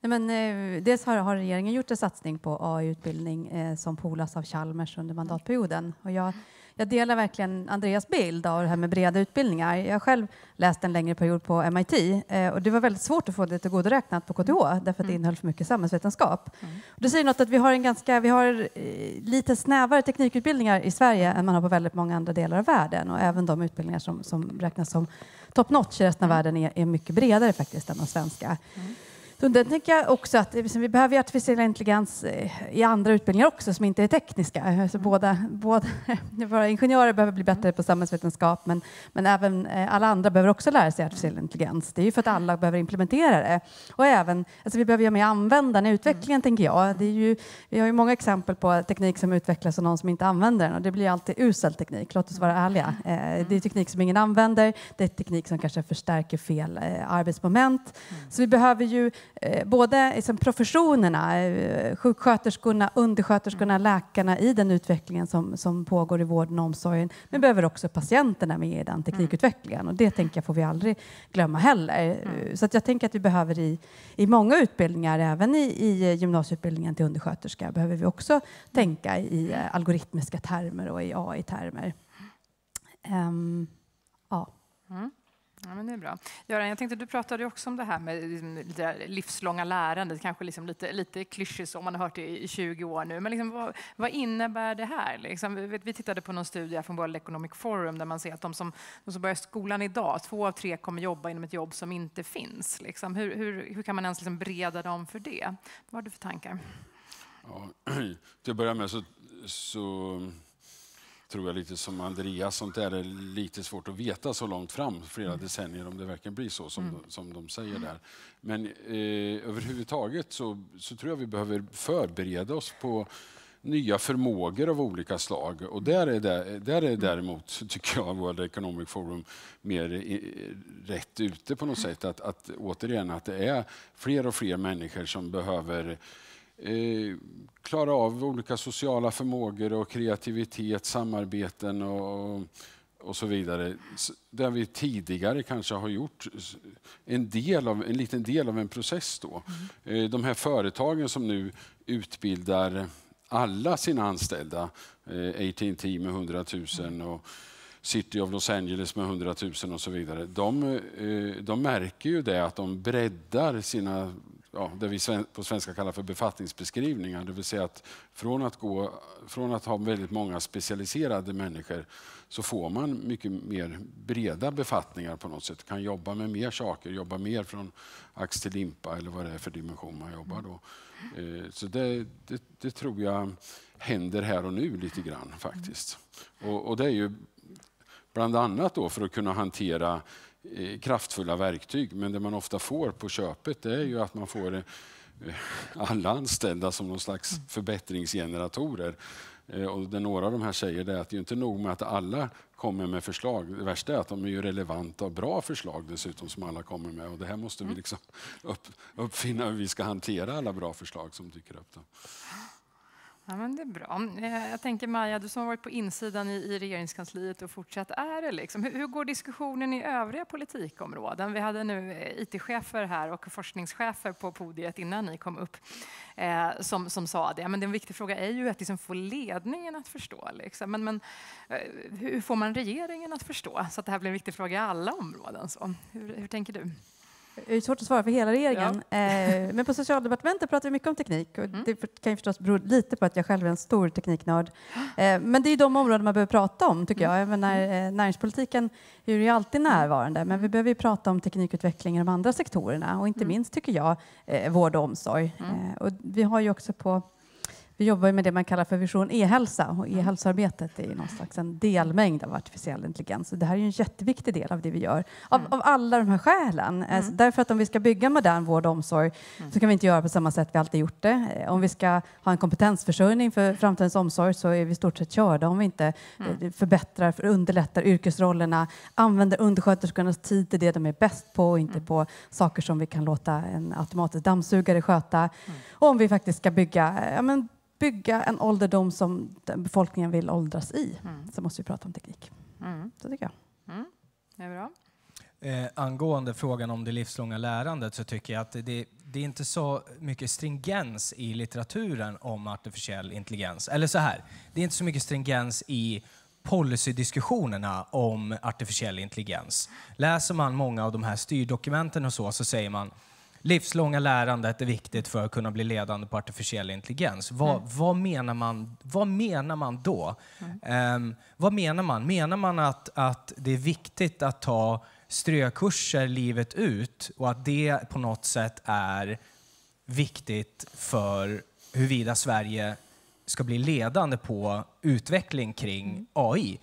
Nej, men, eh, dels har, har, regeringen gjort en satsning på AI-utbildning eh, som polas av Chalmers under mandatperioden. Och jag jag delar verkligen Andreas bild av det här med breda utbildningar. Jag har själv läst en längre period på MIT eh, och det var väldigt svårt att få det tillgodoräknat på KTH mm. därför att det mm. innehöll för mycket samhällsvetenskap. Mm. Och det säger något att vi har, en ganska, vi har eh, lite snävare teknikutbildningar i Sverige än man har på väldigt många andra delar av världen och även de utbildningar som, som räknas som top notch i resten av mm. världen är, är mycket bredare faktiskt än de svenska. Mm. Så den tänker jag också att liksom, vi behöver artificiell intelligens eh, i andra utbildningar också som inte är tekniska. Alltså mm. båda, båda, våra ingenjörer behöver bli bättre på samhällsvetenskap men, men även eh, alla andra behöver också lära sig artificiell intelligens. Det är ju för att alla behöver implementera det. Och även, alltså vi behöver göra mer användarna i utvecklingen mm. tänker jag. Det är ju, vi har ju många exempel på teknik som utvecklas av någon som inte använder den och det blir alltid usel teknik, låt oss vara mm. ärliga. Eh, det är mm. teknik som ingen använder, det är teknik som kanske förstärker fel arbetsmoment. Så vi behöver ju Eh, både liksom professionerna, eh, sjuksköterskorna, undersköterskorna, mm. läkarna i den utvecklingen som, som pågår i vården och omsorgen, men mm. behöver också patienterna med i den teknikutvecklingen. Mm. Och det tänker jag får vi aldrig glömma heller. Så att jag tänker att vi behöver i, i många utbildningar, även i, i gymnasieutbildningen till undersköterska, behöver vi också tänka i eh, algoritmiska termer och i AI-termer. Um, ehm, ja. Mm. Ja, men det är bra. Göran, jag tänkte, du pratade också om det här med liksom, det livslånga lärandet, kanske liksom lite, lite klyschigt om man har hört det i 20 år nu. Men liksom, vad, vad, innebär det här? Liksom, vi, vi, tittade på någon studie från World Economic Forum där man ser att de som, de som börjar skolan idag, två av tre kommer jobba inom ett jobb som inte finns. Liksom. Hur, hur, hur, kan man ens liksom breda dem för det? Vad har du för tankar? Ja, till att börja med så, så tror jag, lite som Andreas, sånt där är lite svårt att veta så långt fram, flera mm. decennier, om det verkligen blir så som, mm. de, som de säger där. Men eh, överhuvudtaget så, så tror jag vi behöver förbereda oss på nya förmågor av olika slag. Och där är, det, där är mm. däremot, tycker jag, World Economic Forum mer i, eh, rätt ute på något mm. sätt. Att, att återigen, att det är fler och fler människor som behöver Eh, klara av olika sociala förmågor och kreativitet, samarbeten och, och så vidare. Där vi tidigare kanske har gjort en, del av, en liten del av en process. Då. Mm. Eh, de här företagen som nu utbildar alla sina anställda, eh, AT&T med 100 000 mm. och City of Los Angeles med 100 000 och så vidare. De, eh, de märker ju det att de breddar sina, ja, det vi på svenska kallar för befattningsbeskrivningar. Det vill säga att från att, gå, från att ha väldigt många specialiserade människor så får man mycket mer breda befattningar på något sätt. Kan jobba med mer saker, jobba mer från ax till limpa eller vad det är för dimension man jobbar då. Eh, så det, det, det tror jag händer här och nu lite grann faktiskt. Och, och det är ju Bland annat då för att kunna hantera eh, kraftfulla verktyg. Men det man ofta får på köpet det är ju att man får eh, alla anställda som någon slags mm. förbättringsgeneratorer. Eh, och det några av de här säger det att det är inte nog med att alla kommer med förslag. Det värsta är att de är ju relevanta och bra förslag dessutom som alla kommer med. Och det här måste vi mm. liksom upp, uppfinna hur vi ska hantera alla bra förslag som dyker upp. Då. Ah. Ja, men det är bra. Mm, eh, jag tänker Maja, du som har varit på insidan i, regeringskansliet och fortsatt är det. Liksom. Hur, går diskussionen i övriga politikområden? Vi hade nu eh, IT-chefer här och forskningschefer på podiet innan ni kom upp eh, som, som sa det. Men det en viktig fråga är ju att liksom få ledningen att förstå. Liksom. Men, men, hur får man regeringen att förstå så att det här blir en viktig fråga i alla områden? Så. Hur, hur tänker du? Det är svårt att svara för hela regeringen. Ja. Eh, men på socialdepartementet pratar vi mycket om teknik. Och mm. Det kan ju förstås bero lite på att jag själv är en stor tekniknörd. Eh, men det är de områden man behöver prata om, tycker mm. jag. Även när, mm. eh, näringspolitiken är ju alltid närvarande, men vi behöver ju prata om teknikutveckling i de andra sektorerna och inte minst, tycker jag, vård och omsorg. Och vi har ju också på vi jobbar med det man kallar för Vision e-hälsa och e-hälsoarbetet är någon slags en delmängd av artificiell intelligens. det här är en jätteviktig del av det vi gör, av, mm. av alla de här skälen. Eh, mm. Därför att om vi ska bygga modern vård och omsorg mm. så kan vi inte göra på samma sätt vi alltid gjort det. Eh, om vi ska ha en kompetensförsörjning för framtidens omsorg så är vi i stort sett körda om vi inte mm. eh, förbättrar, för underlättar yrkesrollerna, använder undersköterskornas tid till det de är bäst på och inte på saker som vi kan låta en automatisk dammsugare sköta. Och om vi faktiskt ska bygga ja, men, bygga en ålderdom som befolkningen vill åldras i mm. så måste vi prata om teknik. Mm. Så tycker jag. Mm. Det är bra. Eh, angående frågan om det livslånga lärandet så tycker jag att det, det är inte så mycket stringens i litteraturen om artificiell intelligens. Eller så här, det är inte så mycket stringens i policydiskussionerna om artificiell intelligens. Läser man många av de här styrdokumenten och så, så säger man livslånga lärandet är viktigt för att kunna bli ledande på artificiell intelligens. Vad, mm. vad menar, man, vad menar man då? Mm. Um, vad menar man? Menar man att, att det är viktigt att ta strökurser livet ut och att det på något sätt är viktigt för huruvida Sverige ska bli ledande på utveckling kring mm. AI?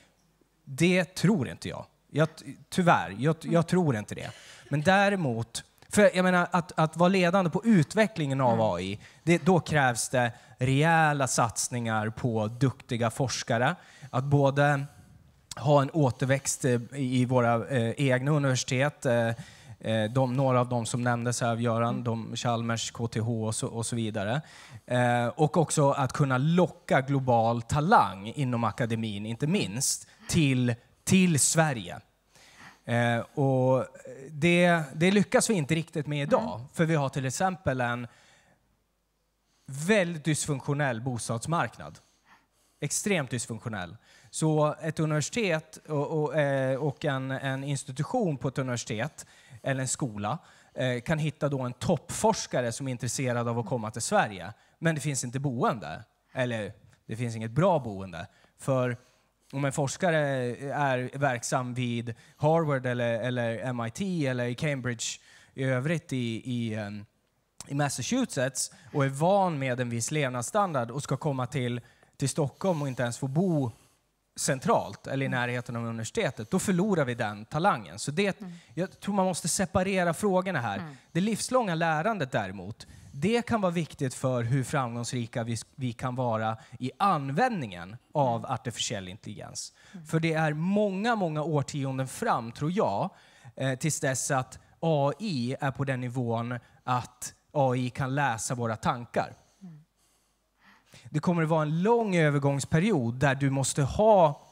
Det tror inte jag. jag tyvärr, jag, jag tror inte det. Men däremot för jag menar, att, att vara ledande på utvecklingen av mm. AI, det, då krävs det rejäla satsningar på duktiga forskare. Att både ha en återväxt eh, i våra eh, egna universitet, eh, eh, de, några av dem som nämndes här av Göran, mm. de, Chalmers, KTH och så, och så vidare. Eh, och också att kunna locka global talang inom akademin, inte minst, till, till Sverige. Eh, och det, det lyckas vi inte riktigt med idag, mm. för vi har till exempel en väldigt dysfunktionell bostadsmarknad. Extremt dysfunktionell. Så ett universitet och, och, eh, och en, en, institution på ett universitet, eller en skola, eh, kan hitta då en toppforskare som är intresserad av att komma till Sverige. Men det finns inte boende, eller det finns inget bra boende. För om en forskare är verksam vid Harvard eller, eller MIT eller i Cambridge i övrigt i, i, ehm, i Massachusetts och är van med en viss levnadsstandard och ska komma till, till Stockholm och inte ens få bo centralt eller i mm. närheten av universitetet, då förlorar vi den talangen. Så det, mm. Jag tror man måste separera frågorna här. Mm. Det livslånga lärandet däremot, det kan vara viktigt för hur framgångsrika vi, vi kan vara i användningen av mm. artificiell intelligens. Mm. För det är många, många årtionden fram, tror jag, eh, tills dess att AI är på den nivån att AI kan läsa våra tankar. Mm. Det kommer att vara en lång övergångsperiod där du måste ha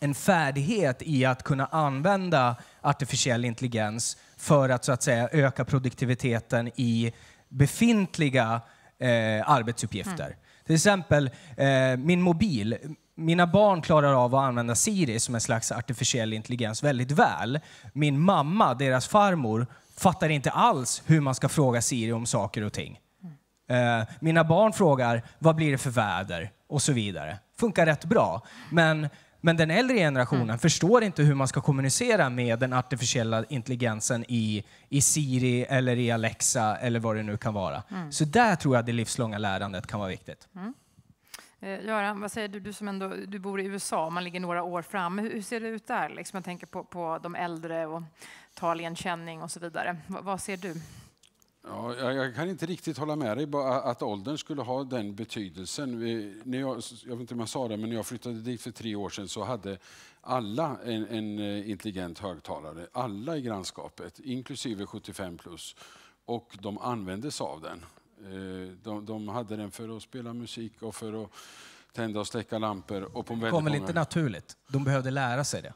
en färdighet i att kunna använda artificiell intelligens för att så att säga öka produktiviteten i befintliga eh, arbetsuppgifter. Mm. Till exempel eh, min mobil. Mina barn klarar av att använda Siri som en slags artificiell intelligens väldigt väl. Min mamma, deras farmor, fattar inte alls hur man ska fråga Siri om saker och ting. Mm. Eh, mina barn frågar vad blir det för väder och så vidare. Funkar rätt bra. Men men den äldre generationen mm. förstår inte hur man ska kommunicera med den artificiella intelligensen i, i Siri eller i Alexa eller vad det nu kan vara. Mm. Så där tror jag det livslånga lärandet kan vara viktigt. Mm. Eh, Göran, vad säger du, du som ändå du bor i USA, man ligger några år fram. Hur, ser det ut där? Liksom jag tänker på, på de äldre och taligenkänning och så vidare. V vad ser du? Ja, jag, jag kan inte riktigt hålla med dig bara att åldern skulle ha den betydelsen. Vi, när jag, jag vet inte om jag sa det, men när jag flyttade dit för tre år sedan så hade alla en, en eh, intelligent högtalare. Alla i grannskapet, inklusive 75 plus. Och de användes av den. Eh, de, de hade den för att spela musik och för att tända och släcka lampor. Och på det kom väl inte naturligt? De behövde lära sig det?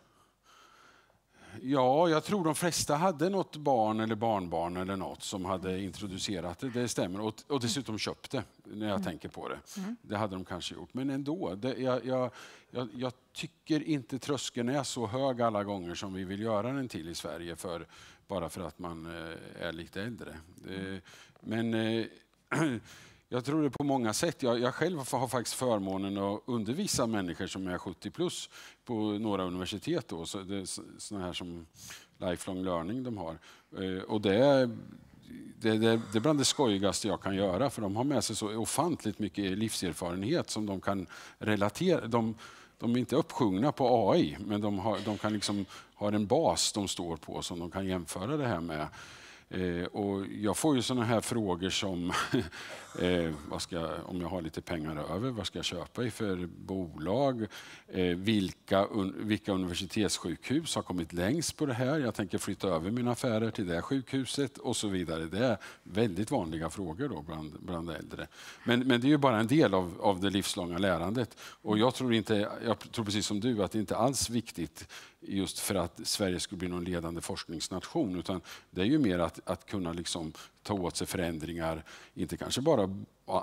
Ja, jag tror de flesta hade något barn eller barnbarn eller något som hade introducerat det, det stämmer. Och, och dessutom köpt det, när jag mm. tänker på det. Mm. Det hade de kanske gjort. Men ändå, det, jag, jag, jag, jag, tycker inte tröskeln är så hög alla gånger som vi vill göra den till i Sverige, för, bara för att man eh, är lite äldre. Mm. Eh, men eh, Jag tror det på många sätt. Jag, jag själv har faktiskt förmånen att undervisa människor som är 70 plus på några universitet. Då, så det är såna här som lifelong learning de har. Eh, och det är, det, det, det är bland det skojigaste jag kan göra för de har med sig så ofantligt mycket livserfarenhet som de kan relatera. De, de är inte uppsjungna på AI, men de har, de kan liksom, har en bas de står på som de kan jämföra det här med. Eh, och jag får ju sådana här frågor som Eh, vad ska, om jag har lite pengar över, vad ska jag köpa i för bolag? Eh, vilka, un, vilka universitetssjukhus har kommit längst på det här? Jag tänker flytta över mina affärer till det sjukhuset och så vidare. Det är väldigt vanliga frågor då bland, bland äldre. Men, men det är ju bara en del av, av det livslånga lärandet. Och jag tror, inte, jag tror precis som du att det inte alls är viktigt just för att Sverige skulle bli någon ledande forskningsnation, utan det är ju mer att, att kunna liksom ta åt sig förändringar, inte kanske bara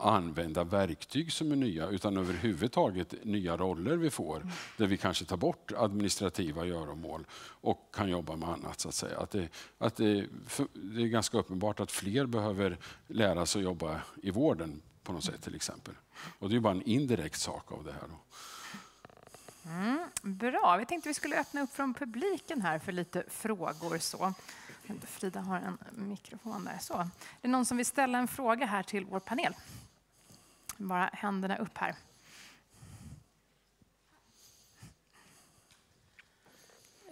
använda verktyg som är nya, utan överhuvudtaget nya roller vi får, där vi kanske tar bort administrativa göromål och kan jobba med annat. så att säga. Att det, att det, det är ganska uppenbart att fler behöver lära sig att jobba i vården på något sätt till exempel. Och det är bara en indirekt sak av det här. Då. Mm, bra. Vi tänkte vi skulle öppna upp från publiken här för lite frågor. så. Frida har en mikrofon där. Så. Det är någon som vill ställa en fråga här till vår panel. Bara händerna upp här.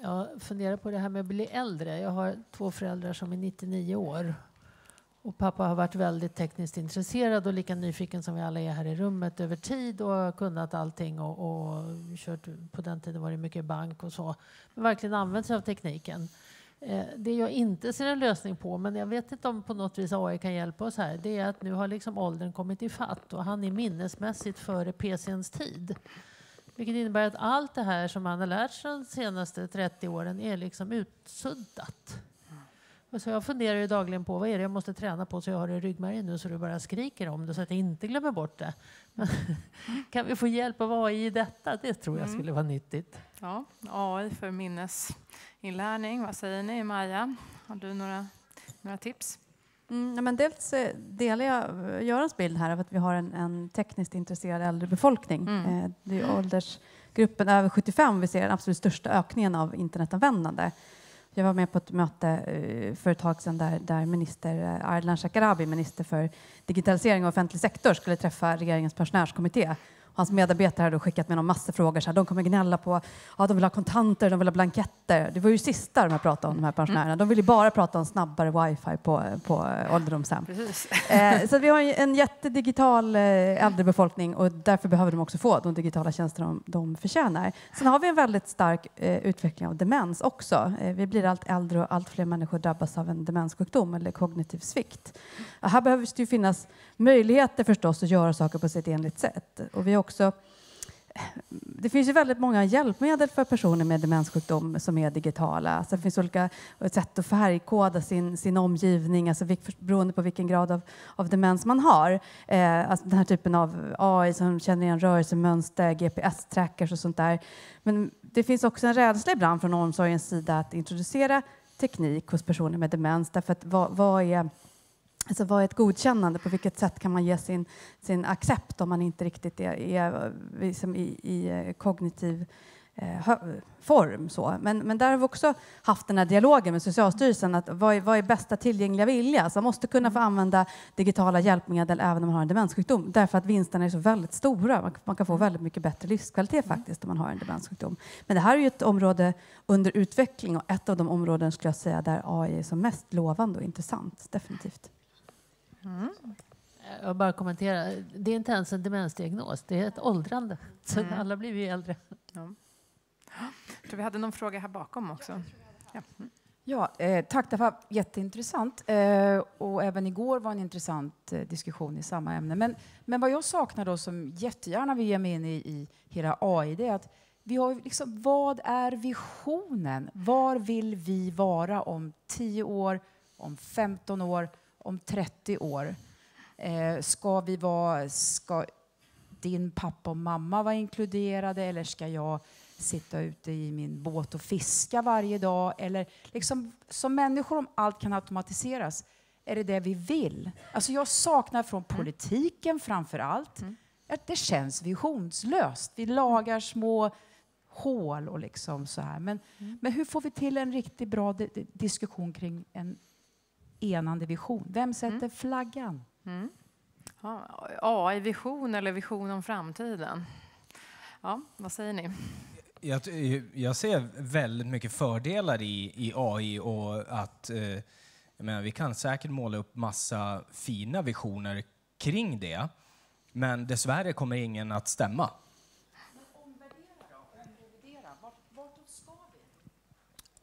Jag funderar på det här med att bli äldre. Jag har två föräldrar som är 99 år. Och pappa har varit väldigt tekniskt intresserad och lika nyfiken som vi alla är här i rummet över tid och kunnat allting och, och kört, på den tiden var det mycket bank och så. Men verkligen använt sig av tekniken. Eh, det jag inte ser en lösning på, men jag vet inte om på något vis AI kan hjälpa oss här, det är att nu har liksom åldern kommit ifatt och han är minnesmässigt före PCns tid. Vilket innebär att allt det här som han har lärt sig de senaste 30 åren är liksom utsuddat. Alltså jag funderar ju dagligen på vad är det jag måste träna på så jag har det i ryggmärgen nu så du bara skriker om det så att jag inte glömmer bort det. Men, kan vi få hjälp av AI i detta? Det tror jag mm. skulle vara nyttigt. Ja, AI för minnesinlärning. Vad säger ni, Maja? Har du några, några tips? Mm, men dels eh, delar jag eh, Görans bild här av att vi har en, en tekniskt intresserad äldre befolkning. Mm. Eh, det är åldersgruppen över 75 vi ser den absolut största ökningen av internetanvändande. Jag var med på ett möte eh, för ett tag sedan där, där minister eh, Ardalan Shekarabi, minister för digitalisering och offentlig sektor, skulle träffa regeringens pensionärskommitté hans medarbetare hade skickat med dem massa frågor. Så här, de kommer gnälla på att ja, de vill ha kontanter, de vill ha blanketter. Det var ju sista de här pratade om, de här pensionärerna. De ville bara prata om snabbare wifi på, på ålderdomshem. Eh, så vi har en jättedigital eh, äldrebefolkning och därför behöver de också få de digitala tjänster de, de förtjänar. Sen har vi en väldigt stark eh, utveckling av demens också. Eh, vi blir allt äldre och allt fler människor drabbas av en demenssjukdom eller kognitiv svikt. Och här behöver det ju finnas möjligheter förstås att göra saker på sitt enligt sätt. Och vi har också det finns ju väldigt många hjälpmedel för personer med demenssjukdom som är digitala. Alltså det finns olika sätt att färgkoda sin, sin omgivning alltså beroende på vilken grad av, av demens man har. Eh, alltså den här typen av AI som känner igen rörelsemönster, GPS-trackers och sånt där. Men det finns också en rädsla ibland från omsorgens sida att introducera teknik hos personer med demens därför att vad, vad är Alltså vad är ett godkännande? På vilket sätt kan man ge sin, sin accept om man inte riktigt är, är liksom i, i, eh, kognitiv eh, form? Så. Men, men där har vi också haft den här dialogen med Socialstyrelsen. Att vad, är, vad är bästa tillgängliga vilja? Alltså man måste kunna få använda digitala hjälpmedel även om man har en demenssjukdom därför att vinsterna är så väldigt stora. Man, man kan få mm. väldigt mycket bättre livskvalitet mm. faktiskt om man har en demenssjukdom. Men det här är ju ett område under utveckling och ett av de områden skulle jag säga där AI är som mest lovande och intressant. Definitivt. Mm. Jag bara kommentera. Det är inte ens en demensdiagnos, det är ett åldrande. Så mm. alla blir vi äldre. Ja. Jag tror vi hade någon fråga här bakom också. Ja. Ja, eh, tack. Det var jätteintressant. Eh, och även igår var en intressant eh, diskussion i samma ämne. Men, men vad jag saknar då, som jättegärna vill ge mig in i, i hela AI, det är att vi har liksom, vad är visionen? Var vill vi vara om 10 år, om 15 år, om 30 år. Eh, ska vi vara, ska din pappa och mamma vara inkluderade eller ska jag sitta ute i min båt och fiska varje dag? Eller liksom, som människor, om allt kan automatiseras, är det det vi vill? Alltså jag saknar från mm. politiken framför allt mm. att det känns visionslöst. Vi lagar små hål och liksom så här. Men, mm. men hur får vi till en riktigt bra diskussion kring en enande vision. Vem sätter mm. flaggan? Mm. Ja, AI-vision eller vision om framtiden? Ja, vad säger ni? Jag, jag ser väldigt mycket fördelar i, i AI och att eh, jag menar, vi kan säkert måla upp massa fina visioner kring det, men dessvärre kommer ingen att stämma.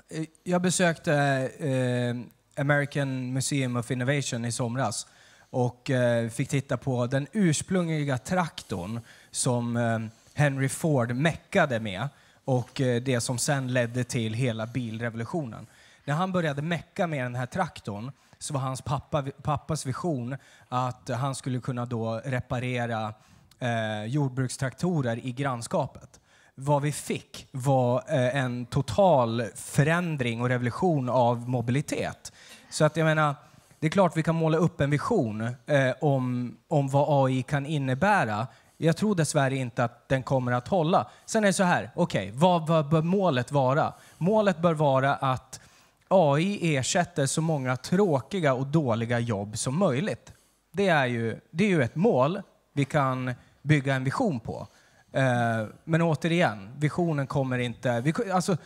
Eh, jag besökte eh, American Museum of Innovation i somras och eh, fick titta på den ursprungliga traktorn som eh, Henry Ford meckade med och eh, det som sen ledde till hela bilrevolutionen. När han började mecka med den här traktorn så var hans pappa, pappas vision att han skulle kunna då reparera eh, jordbrukstraktorer i grannskapet vad vi fick var eh, en total förändring och revolution av mobilitet. Så att jag menar, det är klart att vi kan måla upp en vision eh, om, om vad AI kan innebära. Jag tror dessvärre inte att den kommer att hålla. Sen är det så här, okej, okay, vad, vad bör målet vara? Målet bör vara att AI ersätter så många tråkiga och dåliga jobb som möjligt. Det är ju, det är ju ett mål vi kan bygga en vision på. Eh, men återigen, visionen kommer inte... Alltså,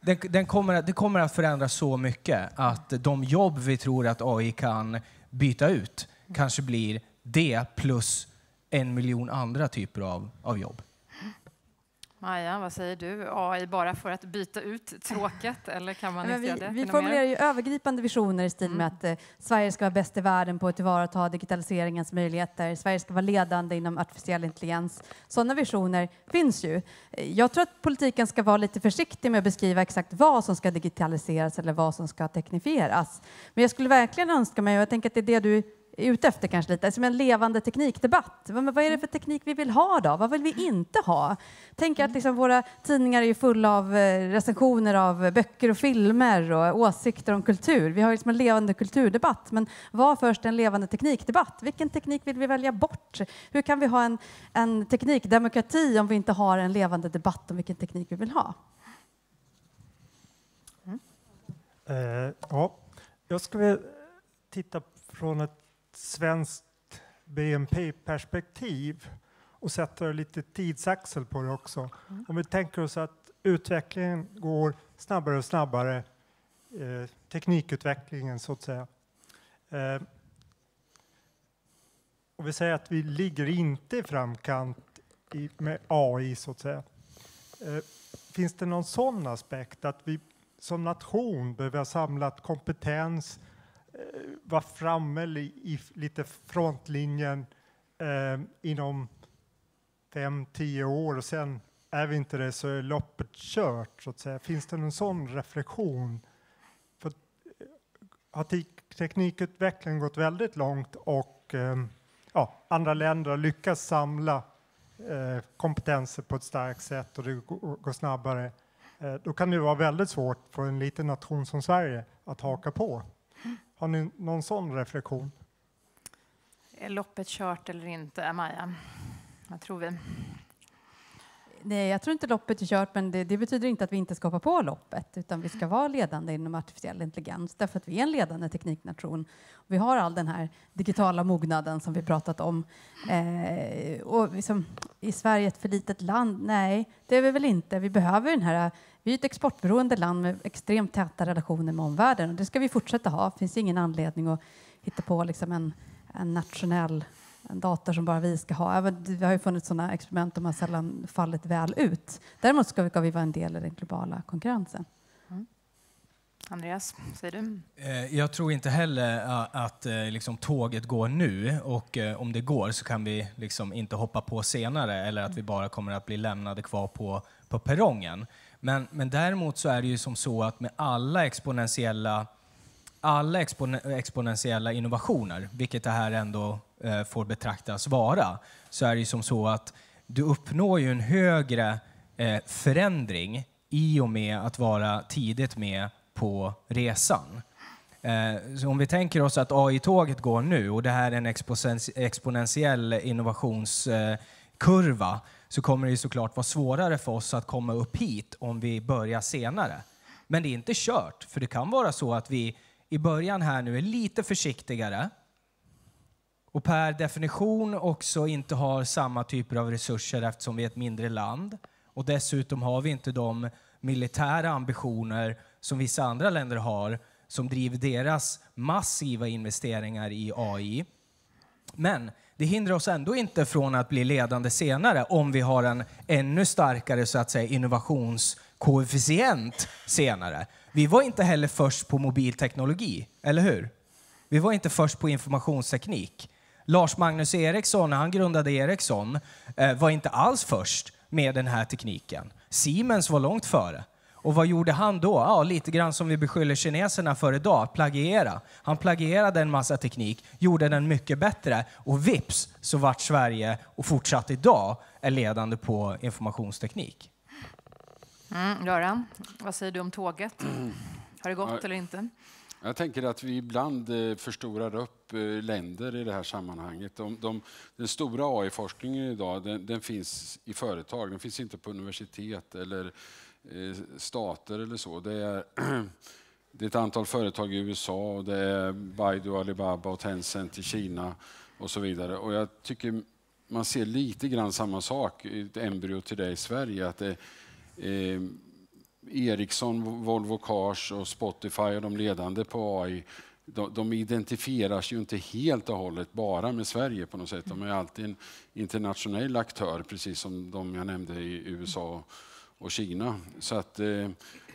den, den kommer, det kommer att förändras så mycket att de jobb vi tror att AI kan byta ut kanske blir det plus en miljon andra typer av, av jobb. Maja, vad säger du? AI bara för att byta ut tråket, eller kan man ja, vi, Vi formulerar ju övergripande visioner i stil med mm. att eh, Sverige ska vara bäst i världen på att tillvarata digitaliseringens möjligheter. Sverige ska vara ledande inom artificiell intelligens. Sådana visioner finns ju. Eh, jag tror att politiken ska vara lite försiktig med att beskriva exakt vad som ska digitaliseras eller vad som ska teknifieras. Men jag skulle verkligen önska mig, och jag tänker att det är det du är ute efter kanske lite, som en levande teknikdebatt. Men vad är det mm. för teknik vi vill ha då? Vad vill vi inte ha? Tänk att mm. liksom våra tidningar är fulla av eh, recensioner av böcker och filmer och åsikter om kultur. Vi har liksom en levande kulturdebatt, men var först en levande teknikdebatt? Vilken teknik vill vi välja bort? Hur kan vi ha en, en teknikdemokrati om vi inte har en levande debatt om vilken teknik vi vill ha? Mm. Uh, ja, jag skulle titta från ett svenskt BNP-perspektiv och sätter lite tidsaxel på det också. Mm. Om vi tänker oss att utvecklingen går snabbare och snabbare, eh, teknikutvecklingen så att säga. Eh, och vi säger att vi ligger inte i framkant i, med AI så att säga. Eh, finns det någon sån aspekt att vi som nation behöver ha samlat kompetens, Eh, var framme i lite frontlinjen eh, inom fem, tio år och sen är vi inte det så är loppet kört. Så att säga. Finns det någon sån reflektion? För, eh, har teknikutvecklingen gått väldigt långt och eh, ja, andra länder lyckas samla eh, kompetenser på ett starkt sätt och det går snabbare. Eh, då kan det vara väldigt svårt för en liten nation som Sverige att haka på. Har ni någon sån reflektion? Är loppet kört eller inte, Maja? Vad tror vi? Nej, jag tror inte loppet är kört, men det, det, betyder inte att vi inte ska hoppa på loppet, utan vi ska vara ledande inom artificiell intelligens, därför att vi är en ledande tekniknation. Vi har all den här digitala mognaden som vi pratat om. Eh, och liksom, I Sverige ett för litet land? Nej, det är vi väl inte. Vi behöver den här vi är ett exportberoende land med extremt täta relationer med omvärlden och det ska vi fortsätta ha. Det finns ingen anledning att hitta på liksom en, en nationell en dator som bara vi ska ha. Även, det har ju funnits sådana experiment, de har sällan fallit väl ut. Däremot ska vi, ska vi vara en del i den globala konkurrensen. Mm. Andreas, säger du? Eh, jag tror inte heller eh, att eh, liksom, tåget går nu och om det går så kan vi liksom, inte hoppa på senare eller att vi bara kommer att bli lämnade kvar på, på perrongen. Men, men däremot så är det ju som så att med alla exponentiella, alla exponentiella innovationer, vilket det här ändå eh, får betraktas vara, så är det ju som så att du uppnår ju en högre eh, förändring i och med att vara tidigt med på resan. Eh, så om vi tänker oss att AI-tåget går nu och det här är en exponentiell innovationskurva eh, så kommer det såklart vara svårare för oss att komma upp hit om vi börjar senare. Men det är inte kört, för det kan vara så att vi i början här nu är lite försiktigare och per definition också inte har samma typer av resurser eftersom vi är ett mindre land. Och dessutom har vi inte de militära ambitioner som vissa andra länder har som driver deras massiva investeringar i AI. Men det hindrar oss ändå inte från att bli ledande senare om vi har en ännu starkare så att säga, innovationskoefficient senare. Vi var inte heller först på mobilteknologi, eller hur? Vi var inte först på informationsteknik. Lars Magnus Eriksson, när han grundade Ericsson, eh, var inte alls först med den här tekniken. Siemens var långt före. Och vad gjorde han då? Ja, lite grann som vi beskyller kineserna för idag, plagiera. Han plagierade en massa teknik, gjorde den mycket bättre och vips så vart Sverige och fortsatt idag är ledande på informationsteknik. Mm, Göran, vad säger du om tåget? Har det gått eller inte? Jag tänker att vi ibland eh, förstorar upp eh, länder i det här sammanhanget. De, de, den stora AI-forskningen idag den, den, finns i företag, den finns inte på universitet eller Eh, stater eller så. Det är, det är ett antal företag i USA och det är Baidu, Alibaba och Tencent i Kina och så vidare. Och jag tycker man ser lite grann samma sak, i ett embryo till det i Sverige. Att det, eh, Ericsson, Volvo Cars och Spotify är de ledande på AI. De, de identifierar sig ju inte helt och hållet bara med Sverige på något sätt. De är alltid en internationell aktör, precis som de jag nämnde i USA och Kina. Så att, eh,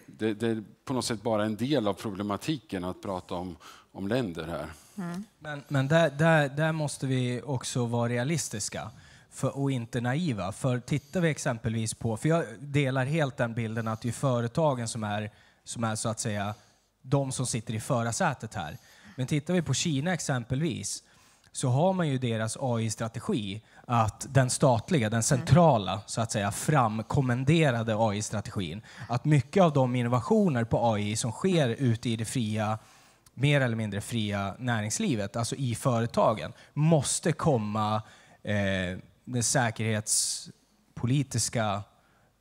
det, det, är på något sätt bara en del av problematiken att prata om, om länder här. Mm. Men, men där, där, där måste vi också vara realistiska för, och inte naiva. För tittar vi exempelvis på, för jag delar helt den bilden att det är företagen som är, som är så att säga de som sitter i förarsätet här. Men tittar vi på Kina exempelvis så har man ju deras AI-strategi att den statliga, den mm. centrala, så att säga, framkommenderade AI-strategin. Att mycket av de innovationer på AI som sker mm. ute i det fria, mer eller mindre fria näringslivet, alltså i företagen, måste komma eh, den säkerhetspolitiska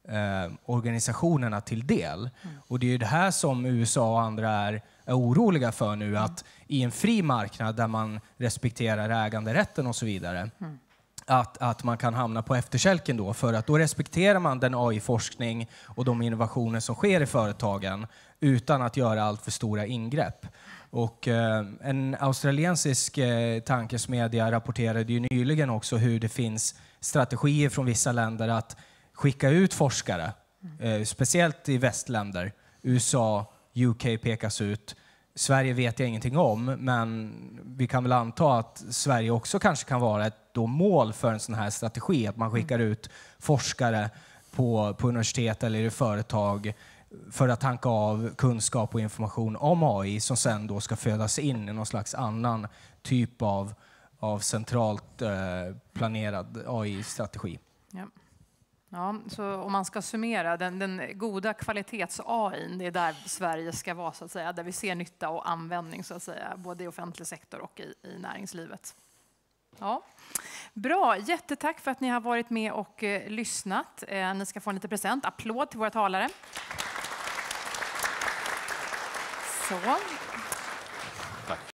eh, organisationerna till del. Mm. Och det är det här som USA och andra är är oroliga för nu, att i en fri marknad där man respekterar äganderätten och så vidare, mm att, att man kan hamna på efterkälken då, för att då respekterar man den AI-forskning och de innovationer som sker i företagen utan att göra alltför stora ingrepp. Och, eh, en australiensisk eh, tankesmedja rapporterade ju nyligen också hur det finns strategier från vissa länder att skicka ut forskare, mm. eh, speciellt i västländer. USA, UK pekas ut Sverige vet jag ingenting om, men vi kan väl anta att Sverige också kanske kan vara ett då mål för en sån här strategi, att man skickar mm. ut forskare på, på universitet eller i företag för att tanka av kunskap och information om AI som sen då ska födas in i någon slags annan typ av, av centralt eh, planerad AI-strategi. Ja, så om man ska summera, den, den goda kvalitets-AI, det är där Sverige ska vara, så att säga, där vi ser nytta och användning, så att säga, både i offentlig sektor och i, i näringslivet. Ja. Bra, jättetack för att ni har varit med och eh, lyssnat. Eh, ni ska få en liten present. Applåd till våra talare. Så.